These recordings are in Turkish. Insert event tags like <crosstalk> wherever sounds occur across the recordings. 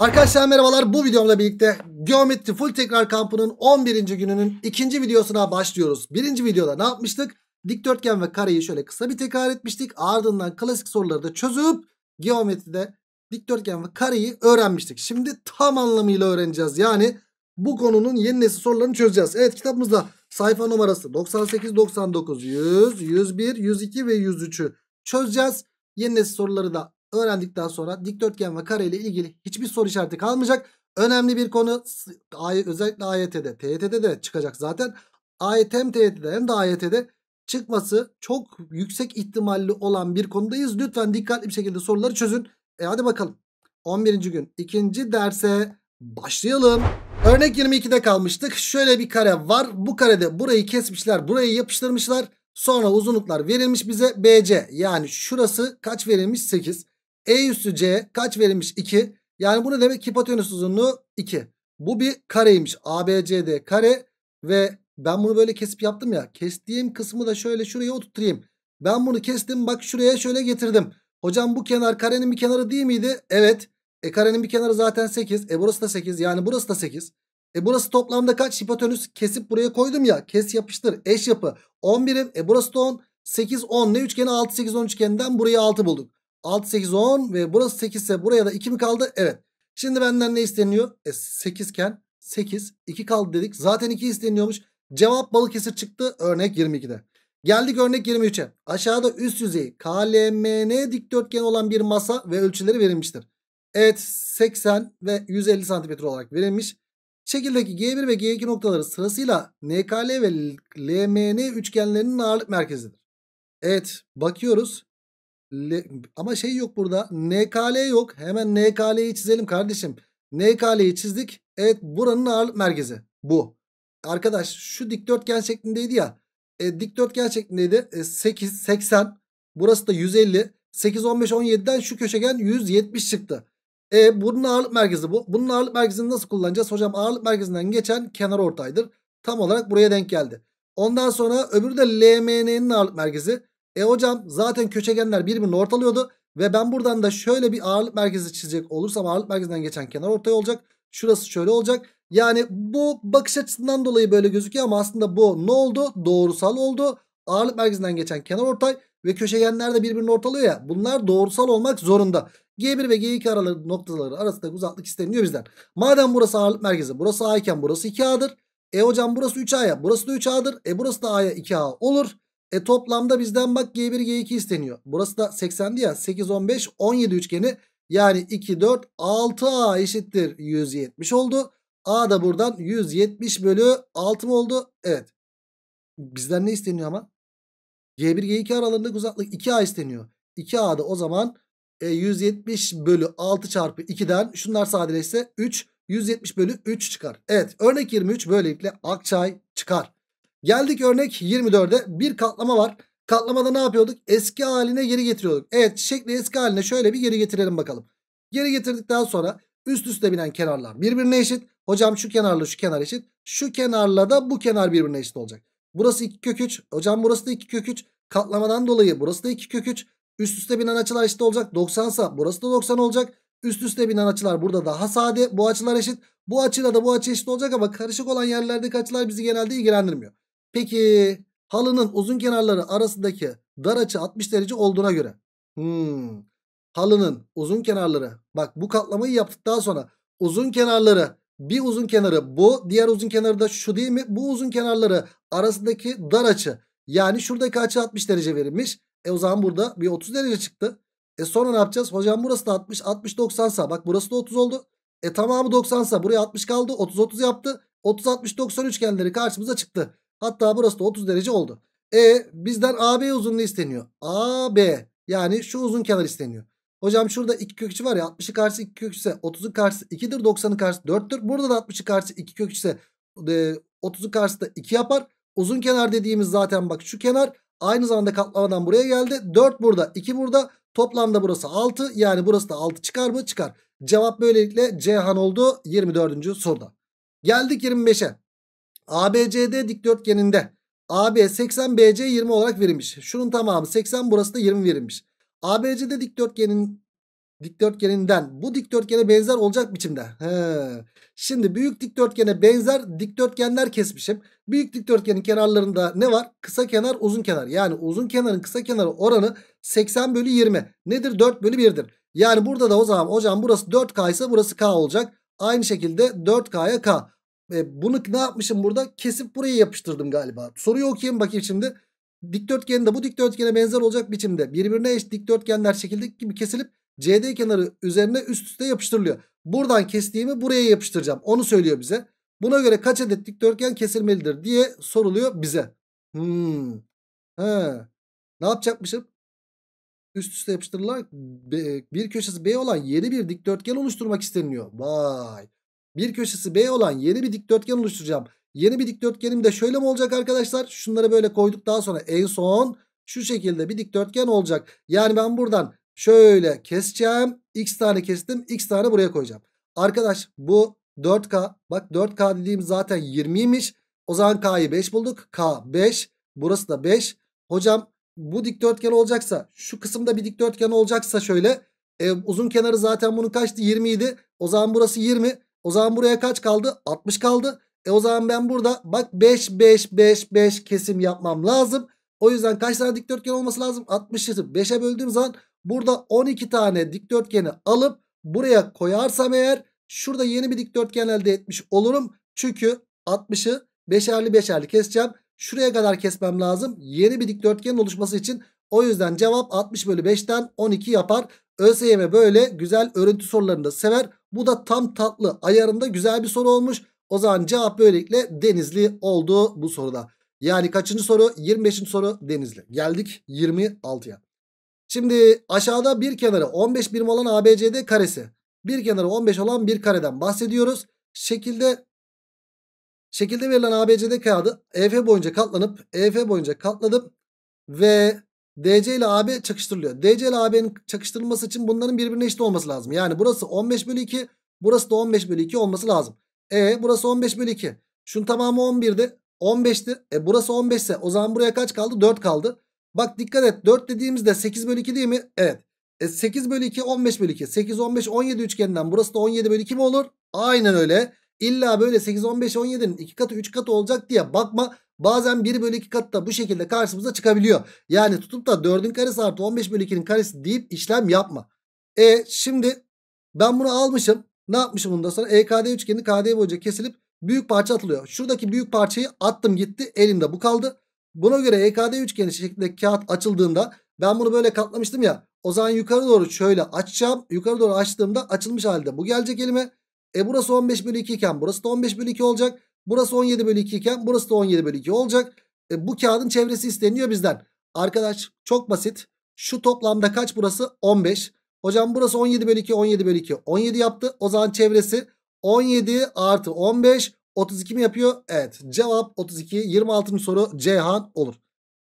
Arkadaşlar merhabalar bu videomla birlikte Geometri Full Tekrar Kampı'nın 11. gününün ikinci videosuna başlıyoruz. Birinci videoda ne yapmıştık? Dikdörtgen ve kareyi şöyle kısa bir tekrar etmiştik. Ardından klasik soruları da çözüp geometride dikdörtgen ve kareyi öğrenmiştik. Şimdi tam anlamıyla öğreneceğiz. Yani bu konunun yeni nesil sorularını çözeceğiz. Evet kitabımızda sayfa numarası 98, 99, 100, 101, 102 ve 103'ü çözeceğiz. Yeni nesil soruları da öğrendikten sonra dikdörtgen ve kare ile ilgili hiçbir soru işareti kalmayacak. Önemli bir konu özellikle AYT'de, TYT'de de çıkacak zaten. AYT hem TYT'de hem de AYT'de çıkması çok yüksek ihtimalli olan bir konudayız. Lütfen dikkatli bir şekilde soruları çözün. E hadi bakalım. 11. gün ikinci derse başlayalım. Örnek 22'de kalmıştık. Şöyle bir kare var. Bu karede burayı kesmişler, burayı yapıştırmışlar. Sonra uzunluklar verilmiş bize. BC yani şurası kaç verilmiş? 8. E üssü C kaç verilmiş? 2. Yani bu ne demek? Hipotenüs uzunluğu 2. Bu bir kareymiş. ABCD kare ve ben bunu böyle kesip yaptım ya. Kestiğim kısmı da şöyle şuraya oturtayım. Ben bunu kestim bak şuraya şöyle getirdim. Hocam bu kenar karenin bir kenarı değil miydi? Evet. E karenin bir kenarı zaten 8. E burası da 8. Yani burası da 8. E burası toplamda kaç? Hipotenüs kesip buraya koydum ya. Kes yapıştır. Eş yapı. 10 E burası da 10. 8 10 ne üçgeni 6 8 10 üçgeninden buraya 6 bulduk. 6 8 10 ve burası 8 ise buraya da 2 mi kaldı? Evet. Şimdi benden ne isteniyor? E, 8 iken 8 2 kaldı dedik. Zaten 2 isteniyormuş. Cevap Balıkesir çıktı örnek 22'de. Geldik örnek 23'e. Aşağıda üst yüzeyi KLMN dikdörtgen olan bir masa ve ölçüleri verilmiştir. Evet 80 ve 150 cm olarak verilmiş. Şekildeki G1 ve G2 noktaları sırasıyla NKL ve LMN üçgenlerinin ağırlık merkezidir. Evet bakıyoruz. L ama şey yok burada. NKL yok. Hemen NKL'yi çizelim kardeşim. NKL'yi çizdik. Evet buranın ağırlık merkezi. Bu. Arkadaş şu dikdörtgen şeklindeydi ya. E, dikdörtgen şeklindeydi. E, 8, 80. Burası da 150. 8, 15, 17'den şu köşegen 170 çıktı. E bunun ağırlık merkezi bu. Bunun ağırlık merkezini nasıl kullanacağız? Hocam ağırlık merkezinden geçen kenar ortaydır. Tam olarak buraya denk geldi. Ondan sonra öbürü de LMN'nin ağırlık merkezi. E hocam zaten köşegenler birbirini ortalıyordu. Ve ben buradan da şöyle bir ağırlık merkezi çizecek olursam ağırlık merkezinden geçen kenar ortaya olacak. Şurası şöyle olacak. Yani bu bakış açısından dolayı böyle gözüküyor ama aslında bu ne oldu? Doğrusal oldu. Ağırlık merkezinden geçen kenar ortay ve köşegenler de birbirini ortalıyor ya. Bunlar doğrusal olmak zorunda. G1 ve G2 araları noktaları arasındaki uzaklık isteniyor bizden. Madem burası ağırlık merkezi, burası A iken burası 2A'dır. E hocam burası 3A'ya, burası da 3A'dır. E burası da A'ya 2A olur. E toplamda bizden bak G1 G2 isteniyor. Burası da 80'di ya 8 15 17 üçgeni yani 2 4 6A eşittir 170 oldu. A da buradan 170 bölü 6 mı oldu? Evet. Bizden ne isteniyor ama? G1 G2 aralarındaki uzaklık 2A isteniyor. 2A da o zaman e, 170 bölü 6 çarpı 2'den şunlar sadeleşse 3 170 bölü 3 çıkar. Evet örnek 23 böylelikle Akçay çıkar. Geldik örnek 24'e. Bir katlama var. Katlamada ne yapıyorduk? Eski haline geri getiriyorduk. Evet şekli eski haline şöyle bir geri getirelim bakalım. Geri getirdikten sonra üst üste binen kenarlar birbirine eşit. Hocam şu kenarla şu kenar eşit. Şu kenarla da bu kenar birbirine eşit olacak. Burası 2 kök 3. Hocam burası da 2 kök 3. Katlamadan dolayı burası da 2 kök 3. Üst üste binen açılar eşit olacak. 90 sa burası da 90 olacak. Üst üste binen açılar burada daha sade. Bu açılar eşit. Bu açıyla da bu açı eşit olacak ama karışık olan yerlerdeki açılar bizi genelde ilgilendirmiyor. Peki halının uzun kenarları arasındaki dar açı 60 derece olduğuna göre. Hmm, halının uzun kenarları bak bu katlamayı yaptıktan sonra uzun kenarları bir uzun kenarı bu diğer uzun kenarı da şu değil mi? Bu uzun kenarları arasındaki dar açı yani şuradaki açı 60 derece verilmiş. E o zaman burada bir 30 derece çıktı. E sonra ne yapacağız? Hocam burası da 60 60 90 sa bak burası da 30 oldu. E tamamı 90 sa buraya 60 kaldı 30 30 yaptı. 30 60 90 üçgenleri karşımıza çıktı. Hatta burası da 30 derece oldu. E bizden AB uzunluğu isteniyor. AB yani şu uzun kenar isteniyor. Hocam şurada 2 kök 3 var ya 60'ın karşısı 2 kök 3 ise 30'un karşısı 2'dir 90'ın karşısı 4'tür. Burada da 60'ın karşısı 2 kök 3 ise 30'un e, karşısı da 2 yapar. Uzun kenar dediğimiz zaten bak şu kenar aynı zamanda katlamadan buraya geldi. 4 burada 2 burada toplamda burası 6 yani burası da 6 çıkar mı çıkar. Cevap böylelikle Cihan oldu 24. soruda. Geldik 25'e. ABCD dikdörtgeninde AB 80 BC 20 olarak verilmiş. Şunun tamamı 80 burası da 20 verilmiş. ABCD dikdörtgenin dikdörtgeninden bu dikdörtgene benzer olacak biçimde. He. Şimdi büyük dikdörtgene benzer dikdörtgenler kesmişim. Büyük dikdörtgenin kenarlarında ne var? Kısa kenar uzun kenar. Yani uzun kenarın kısa kenarı oranı 80 bölü 20. Nedir? 4 bölü 1'dir. Yani burada da o zaman hocam burası 4K ise burası K olacak. Aynı şekilde 4K'ya K bunu ne yapmışım burada? Kesip buraya yapıştırdım galiba. Soruyu okuyayım bakayım şimdi. Dikdörtgen de bu dikdörtgene benzer olacak biçimde birbirine eş dikdörtgenler şekildeki gibi kesilip CD kenarı üzerine üst üste yapıştırılıyor. Buradan kestiğimi buraya yapıştıracağım. Onu söylüyor bize. Buna göre kaç adet dikdörtgen kesilmelidir diye soruluyor bize. Hmm. Ha. Ne yapacakmışım? Üst üste yapıştırılarak bir köşesi B olan yeni bir dikdörtgen oluşturmak isteniyor. Vay. Bir köşesi B olan yeni bir dikdörtgen oluşturacağım. Yeni bir dikdörtgenim de şöyle mi olacak arkadaşlar? Şunları böyle koyduk daha sonra en son şu şekilde bir dikdörtgen olacak. Yani ben buradan şöyle keseceğim. X tane kestim. X tane buraya koyacağım. Arkadaş bu 4K. Bak 4K dediğim zaten 20'ymiş. O zaman K'yı 5 bulduk. K 5. Burası da 5. Hocam bu dikdörtgen olacaksa şu kısımda bir dikdörtgen olacaksa şöyle. E, uzun kenarı zaten bunun kaçtı? 20 idi. O zaman burası 20. O zaman buraya kaç kaldı? 60 kaldı. E o zaman ben burada bak 5 5 5 5 kesim yapmam lazım. O yüzden kaç tane dikdörtgen olması lazım? 60'ı 5'e böldüğüm zaman burada 12 tane dikdörtgeni alıp buraya koyarsam eğer şurada yeni bir dikdörtgen elde etmiş olurum. Çünkü 60'ı 5'erli 5'erli keseceğim. Şuraya kadar kesmem lazım. Yeni bir dikdörtgenin oluşması için o yüzden cevap 60 bölü 5'ten 12 yapar. ÖSYM böyle güzel örüntü sorularını da sever. Bu da tam tatlı ayarında güzel bir soru olmuş. O zaman cevap böylelikle Denizli oldu bu soruda. Yani kaçıncı soru? 25. soru Denizli. Geldik 26'ya. Şimdi aşağıda bir kenarı 15 birim olan ABCD karesi. Bir kenarı 15 olan bir kareden bahsediyoruz. Şekilde şekilde verilen ABCD kağıdı EF boyunca katlanıp EF boyunca katladım ve DC ile AB çakıştırılıyor. DC ile AB'nin çakıştırılması için bunların birbirine eşit olması lazım. Yani burası 15 bölü 2. Burası da 15 bölü 2 olması lazım. E burası 15 bölü 2. Şunun tamamı 11'di. 15'ti. E burası 15 ise o zaman buraya kaç kaldı? 4 kaldı. Bak dikkat et 4 dediğimizde 8 bölü 2 değil mi? Evet. E 8 bölü 2 15 bölü 2. 8 15 17 üçgeninden burası da 17 bölü 2 mi olur? Aynen öyle. İlla böyle 8 15 17'nin 2 katı 3 katı olacak diye bakma. Bazen 1 bölü 2 kat da bu şekilde karşımıza çıkabiliyor. Yani tutup da 4'ün karesi artı 15 bölü 2'nin karesi deyip işlem yapma. E şimdi ben bunu almışım. Ne yapmışım bundan sonra? EKD üçgeni KD boyunca kesilip büyük parça atılıyor. Şuradaki büyük parçayı attım gitti. Elimde bu kaldı. Buna göre EKD üçgeni şeklinde kağıt açıldığında ben bunu böyle katlamıştım ya. O zaman yukarı doğru şöyle açacağım. Yukarı doğru açtığımda açılmış halde bu gelecek elime. E burası 15 bölü 2 iken burası da 15 bölü 2 olacak. Burası 17 bölü 2 iken burası da 17 bölü 2 olacak. E, bu kağıdın çevresi isteniyor bizden. Arkadaş çok basit. Şu toplamda kaç burası? 15. Hocam burası 17 bölü 2 17 bölü 2 17 yaptı. O zaman çevresi 17 artı 15 32 mi yapıyor? Evet cevap 32 26. soru Ceyhan olur.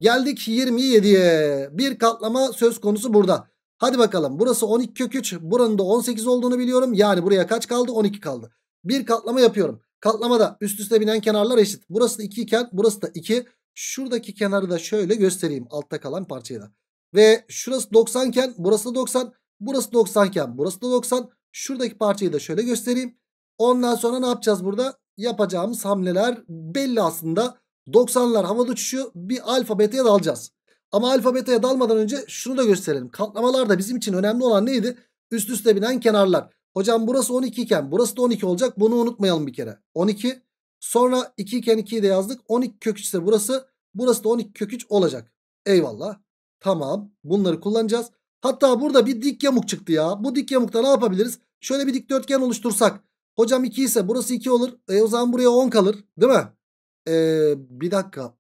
Geldik 27'ye. Bir katlama söz konusu burada. Hadi bakalım burası 12 kök 3 buranın da 18 olduğunu biliyorum. Yani buraya kaç kaldı? 12 kaldı. Bir katlama yapıyorum. Katlamada üst üste binen kenarlar eşit. Burası da 2 iken burası da 2. Şuradaki kenarı da şöyle göstereyim altta kalan parçayı da. Ve şurası 90 iken burası da 90. Burası 90 iken burası da 90. Şuradaki parçayı da şöyle göstereyim. Ondan sonra ne yapacağız burada? Yapacağımız hamleler belli aslında. 90'lar havada uçuşu Bir alfa beta'ya dalacağız. Ama alfa beta'ya dalmadan önce şunu da gösterelim. Katlamalar da bizim için önemli olan neydi? Üst üste binen kenarlar. Hocam burası 12 iken burası da 12 olacak. Bunu unutmayalım bir kere. 12. Sonra 2 iken 2'yi de yazdık. 12 kök 3 ise burası. Burası da 12 kök 3 olacak. Eyvallah. Tamam. Bunları kullanacağız. Hatta burada bir dik yamuk çıktı ya. Bu dik yamukta ne yapabiliriz? Şöyle bir dikdörtgen oluştursak. Hocam 2 ise burası 2 olur. E o zaman buraya 10 kalır. Değil mi? Ee, bir dakika.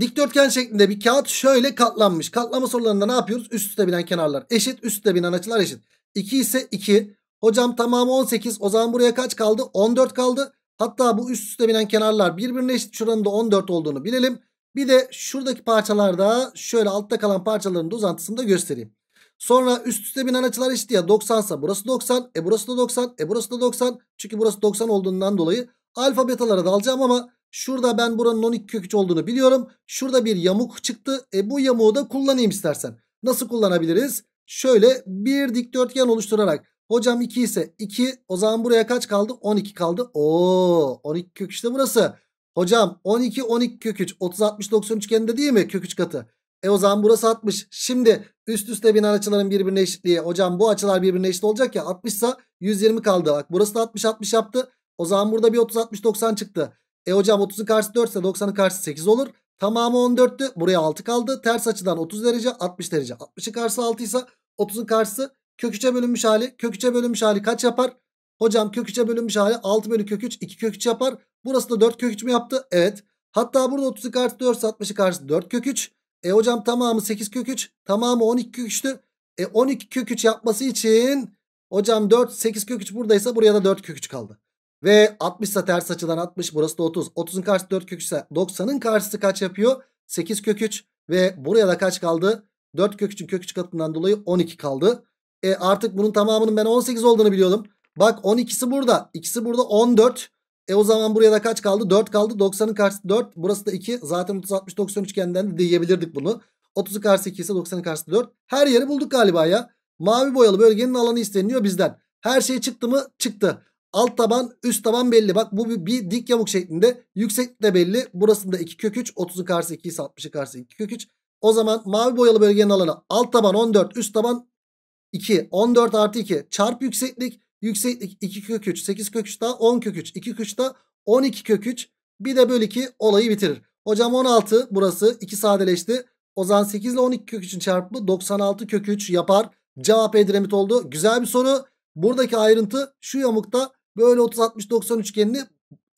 Dikdörtgen şeklinde bir kağıt şöyle katlanmış. Katlama sorularında ne yapıyoruz? Üst üste binen kenarlar eşit. Üst üste binen açılar eşit. 2 ise 2. Hocam tamamı 18. O zaman buraya kaç kaldı? 14 kaldı. Hatta bu üst üste binen kenarlar birbirine eşit. Şuranın da 14 olduğunu bilelim. Bir de şuradaki parçalarda şöyle altta kalan parçaların da uzantısını da göstereyim. Sonra üst üste binen açılar eşit ya 90 sa burası 90. E burası da 90. E burası da 90. Çünkü burası 90 olduğundan dolayı alfa betalara dalacağım ama Şurada ben buranın 12 kök 3 olduğunu biliyorum. Şurada bir yamuk çıktı. E bu yamuğu da kullanayım istersen. Nasıl kullanabiliriz? Şöyle bir dikdörtgen oluşturarak. Hocam 2 ise 2. O zaman buraya kaç kaldı? 12 kaldı. Oo, 12 kök 3 de burası. Hocam 12 12 kök 3. 30 60 90 üçgeninde değil mi? Kök 3 katı. E o zaman burası 60. Şimdi üst üste binen açıların birbirine eşitliği. Hocam bu açılar birbirine eşit olacak ya. 60 ise 120 kaldı. Bak burası da 60 60 yaptı. O zaman burada bir 30 60 90 çıktı. E hocam 30'un karşısı 4 ise 90'ın karşısı 8 olur. Tamamı 14'tü. Buraya 6 kaldı. Ters açıdan 30 derece 60 derece. 60'ın karşısı 6 ise 30'un karşısı kök 3'e bölünmüş hali. Kök 3'e bölünmüş hali kaç yapar? Hocam kök 3'e bölünmüş hali 6 bölü kök 3 2 kök 3 yapar. Burası da 4 kök 3 mü yaptı? Evet. Hatta burada 30'un karşısı 4 ise 60'ı karşısı 4 kök 3. E hocam tamamı 8 kök 3. Tamamı 12 kök 3'tü. E 12 kök 3 yapması için hocam 4 8 kök 3 buradaysa buraya da 4 kök 3 kaldı. Ve 60 ise ters açıdan 60 burası da 30. 30'un karşısı 4 kök 3 ise 90'ın karşısı kaç yapıyor? 8 kök 3 ve buraya da kaç kaldı? 4 kök 3'ün kök 3 katından dolayı 12 kaldı. E artık bunun tamamının ben 18 olduğunu biliyordum. Bak 12'si burada. ikisi burada 14. E o zaman buraya da kaç kaldı? 4 kaldı. 90'ın karşısı 4. Burası da 2. Zaten 30 60 90 üçgenden de diyebilirdik bunu. 30'un karşısı 2 ise 90'ın karşısı 4. Her yeri bulduk galiba ya. Mavi boyalı bölgenin alanı isteniyor bizden. Her şey çıktı mı? Çıktı. Alt taban üst taban belli. Bak bu bir, bir dik yamuk şeklinde. Yükseklik de belli. Burasında 2 kök 3. 30'un karşısı 2 ise 60'ın karşısı 2 kök 3. O zaman mavi boyalı bölgenin alanı alt taban 14 üst taban 2. 14 artı 2 çarp yükseklik. Yükseklik 2 kök 3. 8 kök 3 daha 10 kök 3. 2 kök 3 daha 12 kök 3. Bir de böl 2 olayı bitirir. Hocam 16 burası 2 sadeleşti. O zaman 8 ile 12 kök 3'ün çarpımı 96 kök 3 yapar. Cevap Edremit oldu. Güzel bir soru. Buradaki ayrıntı şu yamukta Böyle 30-60-90 üçgenini,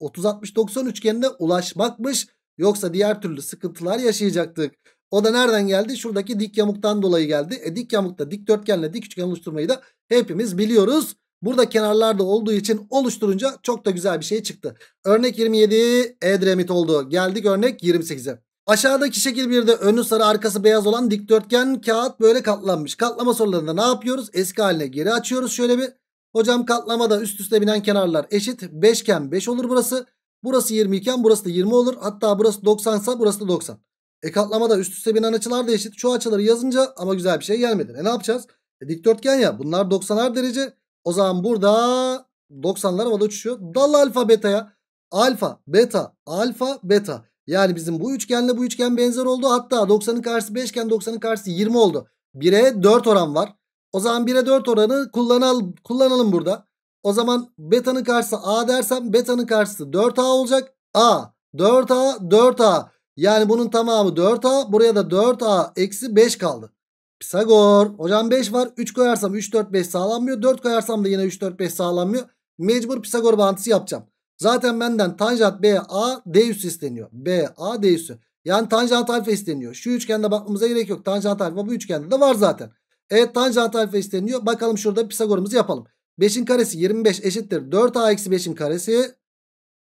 30-60-90 üçgenine ulaşmakmış. Yoksa diğer türlü sıkıntılar yaşayacaktık. O da nereden geldi? Şuradaki dik yamuktan dolayı geldi. E dik yamukta dikdörtgenle dik üçgen oluşturmayı da hepimiz biliyoruz. Burada kenarlarda olduğu için oluşturunca çok da güzel bir şey çıktı. Örnek 27 Edremit oldu. Geldik örnek 28'e. Aşağıdaki şekil bir de önü sarı arkası beyaz olan dikdörtgen kağıt böyle katlanmış. Katlama sorularında ne yapıyoruz? Eski haline geri açıyoruz şöyle bir. Hocam katlamada üst üste binen kenarlar eşit. 5 iken 5 olur burası. Burası 20 iken burası da 20 olur. Hatta burası 90 sa burası da 90. E katlamada üst üste binen açılar da eşit. Şu açıları yazınca ama güzel bir şey gelmedi. E ne yapacağız? E, dikdörtgen ya bunlar 90'ar derece. O zaman burada 90'lar havada uçuşuyor. Dal alfa beta'ya. Alfa beta alfa beta. Yani bizim bu üçgenle bu üçgen benzer oldu. Hatta 90'ın karşısı 5 iken 90'ın karşısı 20 oldu. 1'e 4 oran var. O zaman 1'e 4 oranı kullanalım, kullanalım burada. O zaman beta'nın karşısı A dersem beta'nın karşısı 4A olacak. A 4A 4A yani bunun tamamı 4A buraya da 4A eksi 5 kaldı. Pisagor hocam 5 var 3 koyarsam 3 4 5 sağlanmıyor 4 koyarsam da yine 3 4 5 sağlanmıyor. Mecbur Pisagor bağıntısı yapacağım. Zaten benden tanjant BA D üssü isteniyor. BA D üssü. Yani tanjant alfa isteniyor. Şu üçgende bakmamıza gerek yok. Tanjant alfa bu üçgende de var zaten. Evet, tanjant alfa isteniyor. Bakalım şurada Pisagor'umuzu yapalım. 5'in karesi 25 eşittir. 4a eksi 5'in karesi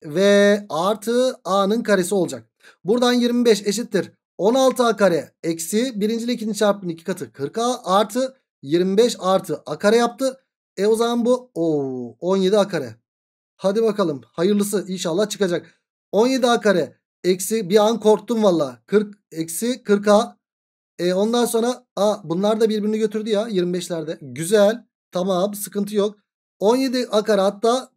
ve artı a'nın karesi olacak. Buradan 25 eşittir. 16a kare eksi ile ikinci çarpımın iki katı 40a artı 25 artı a kare yaptı. E o zaman bu oo, 17 a kare. Hadi bakalım hayırlısı inşallah çıkacak. 17 a kare eksi bir an korktum valla. 40 eksi 40a e ondan sonra a bunlar da birbirini götürdü ya 25'lerde. Güzel. Tamam sıkıntı yok. 17 akar hatta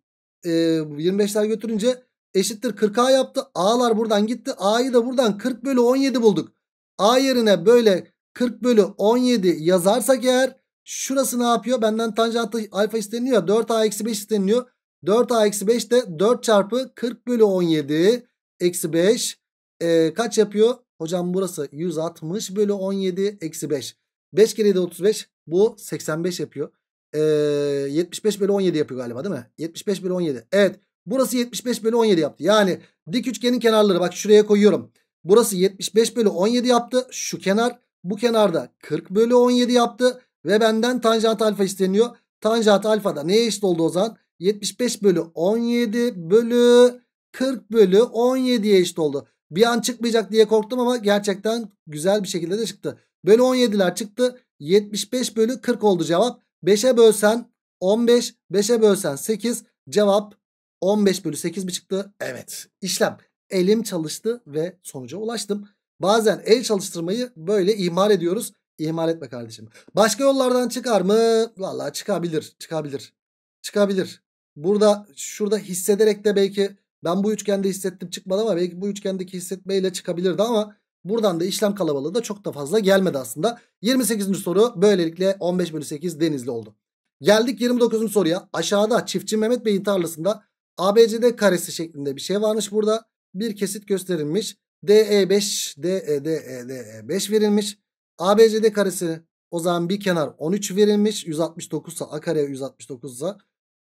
e, 25'ler götürünce eşittir 40A yaptı. A'lar buradan gitti. A'yı da buradan 40 bölü 17 bulduk. A yerine böyle 40 bölü 17 yazarsak eğer şurası ne yapıyor? Benden tanjantı alfa isteniyor. 4A eksi 5 isteniyor. 4A eksi 5 de 4 çarpı 40 bölü 17 eksi 5 e, kaç yapıyor? Hocam burası 160 bölü 17 eksi 5. 5 kere de 35 bu 85 yapıyor. Ee, 75 bölü 17 yapıyor galiba değil mi? 75 bölü 17. Evet burası 75 bölü 17 yaptı. Yani dik üçgenin kenarları bak şuraya koyuyorum. Burası 75 bölü 17 yaptı. Şu kenar bu kenarda 40 bölü 17 yaptı. Ve benden tanjant alfa isteniyor. Tanjant alfa da neye eşit oldu o zaman? 75 bölü 17 bölü 40 bölü 17'ye eşit oldu. Bir an çıkmayacak diye korktum ama gerçekten güzel bir şekilde de çıktı. Bölü 17'ler çıktı. 75 bölü 40 oldu cevap. 5'e bölsen 15, 5'e bölsen 8. Cevap 15 bölü 8 mi çıktı? Evet. İşlem elim çalıştı ve sonuca ulaştım. Bazen el çalıştırmayı böyle ihmal ediyoruz. İhmal etme kardeşim. Başka yollardan çıkar mı? Vallahi çıkabilir. Çıkabilir. Çıkabilir. Burada şurada hissederek de belki ben bu üçgende hissettim çıkmadı ama belki bu üçgendeki hissetmeyle çıkabilirdi ama buradan da işlem kalabalığı da çok da fazla gelmedi aslında. 28. soru böylelikle 15 bölü 8 denizli oldu. Geldik 29. soruya. Aşağıda çiftçi Mehmet Bey'in tarlasında ABCD karesi şeklinde bir şey varmış burada. Bir kesit gösterilmiş. DE5 DE DE DE 5 verilmiş. ABCD karesi o zaman bir kenar 13 verilmiş. 169 ise A kare 169 ise.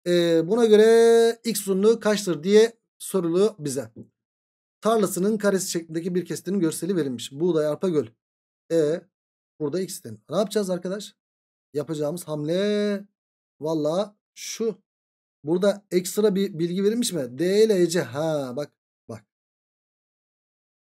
Ee, buna göre x uzunluğu kaçtır diye soruluyor bize. Tarlasının karesi şeklindeki bir kestinin görseli verilmiş. Buğday, arpa, göl. E burada x den. Ne yapacağız arkadaş? Yapacağımız hamle valla şu. Burada ekstra bir bilgi verilmiş mi? D ile Ece. Ha bak bak.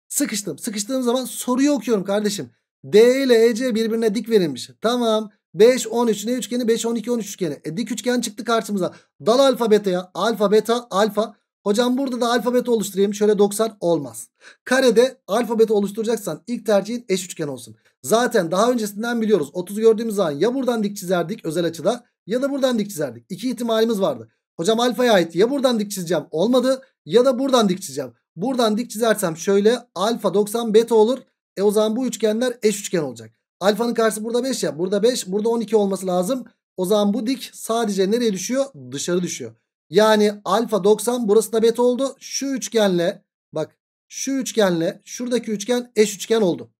Sıkıştım. Sıkıştığım zaman soruyu okuyorum kardeşim. D ile EC birbirine dik verilmiş. Tamam. 5 13 ne üçgeni 5 12 13 üçgeni. E dik üçgen çıktı karşımıza. Dal alfa beta ya. Alfa beta alfa. Hocam burada da alfabeti oluşturayım. Şöyle 90 olmaz. Karede alfabeti oluşturacaksan ilk tercihin eş üçgen olsun. Zaten daha öncesinden biliyoruz. 30 gördüğümüz zaman ya buradan dik çizerdik özel açıda ya da buradan dik çizerdik. İki ihtimalimiz vardı. Hocam alfaya ait ya buradan dik çizeceğim olmadı ya da buradan dik çizeceğim. Buradan dik çizersem şöyle alfa 90 beta olur. E o zaman bu üçgenler eş üçgen olacak. Alfanın karşısı burada 5 ya burada 5 burada 12 olması lazım. O zaman bu dik sadece nereye düşüyor? Dışarı düşüyor. Yani alfa 90 burası da beta oldu. Şu üçgenle bak şu üçgenle şuradaki üçgen eş üçgen oldu.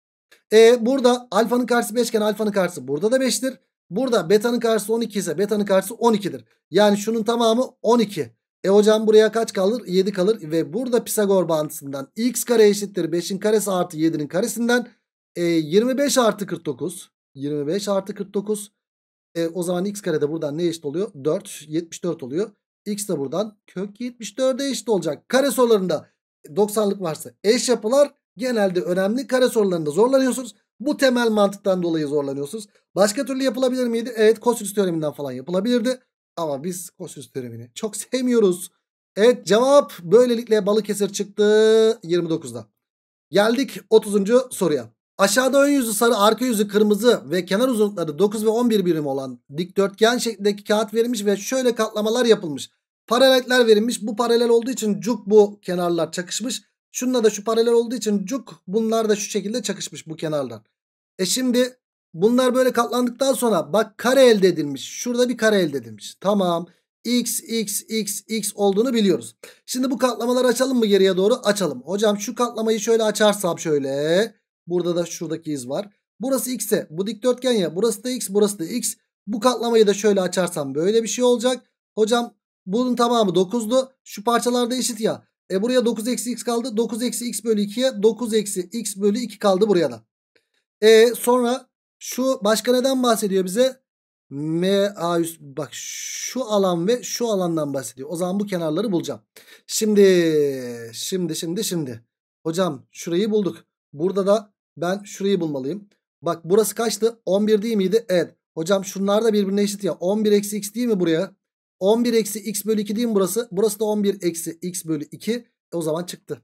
E burada alfanın karşısı 5 iken alfanın karşısı burada da 5'tir. Burada beta'nın karşısı 12 ise beta'nın karşısı 12'dir. Yani şunun tamamı 12. E hocam buraya kaç kalır? 7 kalır ve burada Pisagor bağıntısından x kare eşittir 5'in karesi artı 7'nin karesinden e, 25 artı 49. 25 artı 49. E, o zaman x kare de buradan ne eşit oluyor? 4. 74 oluyor. X de buradan kök 74'e eşit olacak. Kare sorularında 90'lık varsa eş yapılar genelde önemli kare sorularında zorlanıyorsunuz. Bu temel mantıktan dolayı zorlanıyorsunuz. Başka türlü yapılabilir miydi? Evet kosinüs teoreminden falan yapılabilirdi. Ama biz kosinüs teoremini çok <laughs> sevmiyoruz. Evet cevap böylelikle balık Balıkesir çıktı 29'da. Geldik 30. soruya. Aşağıda ön yüzü sarı, arka yüzü kırmızı ve kenar uzunlukları 9 ve 11 birim olan dikdörtgen şeklindeki kağıt verilmiş ve şöyle katlamalar yapılmış. Paralellikler verilmiş. Bu paralel olduğu için cuk bu kenarlar çakışmış. Şununla da şu paralel olduğu için cuk bunlar da şu şekilde çakışmış bu kenarlar. E şimdi bunlar böyle katlandıktan sonra bak kare elde edilmiş. Şurada bir kare elde edilmiş. Tamam. X, X, X, X olduğunu biliyoruz. Şimdi bu katlamaları açalım mı geriye doğru? Açalım. Hocam şu katlamayı şöyle açarsam şöyle. Burada da şuradaki iz var. Burası x'e bu dikdörtgen ya burası da x burası da x. Bu katlamayı da şöyle açarsam böyle bir şey olacak. Hocam bunun tamamı 9'du. Şu parçalarda eşit ya. E buraya 9 eksi x kaldı. 9 eksi x bölü 2'ye 9 eksi x bölü 2 kaldı buraya da. E sonra şu başka neden bahsediyor bize? M A üst bak şu alan ve şu alandan bahsediyor. O zaman bu kenarları bulacağım. Şimdi şimdi şimdi şimdi. Hocam şurayı bulduk. Burada da ben şurayı bulmalıyım. Bak burası kaçtı? 11 değil miydi? Evet. Hocam şunlar da birbirine eşit ya. 11 eksi x değil mi buraya? 11 eksi x bölü 2 değil mi burası? Burası da 11 eksi x bölü 2. E, o zaman çıktı.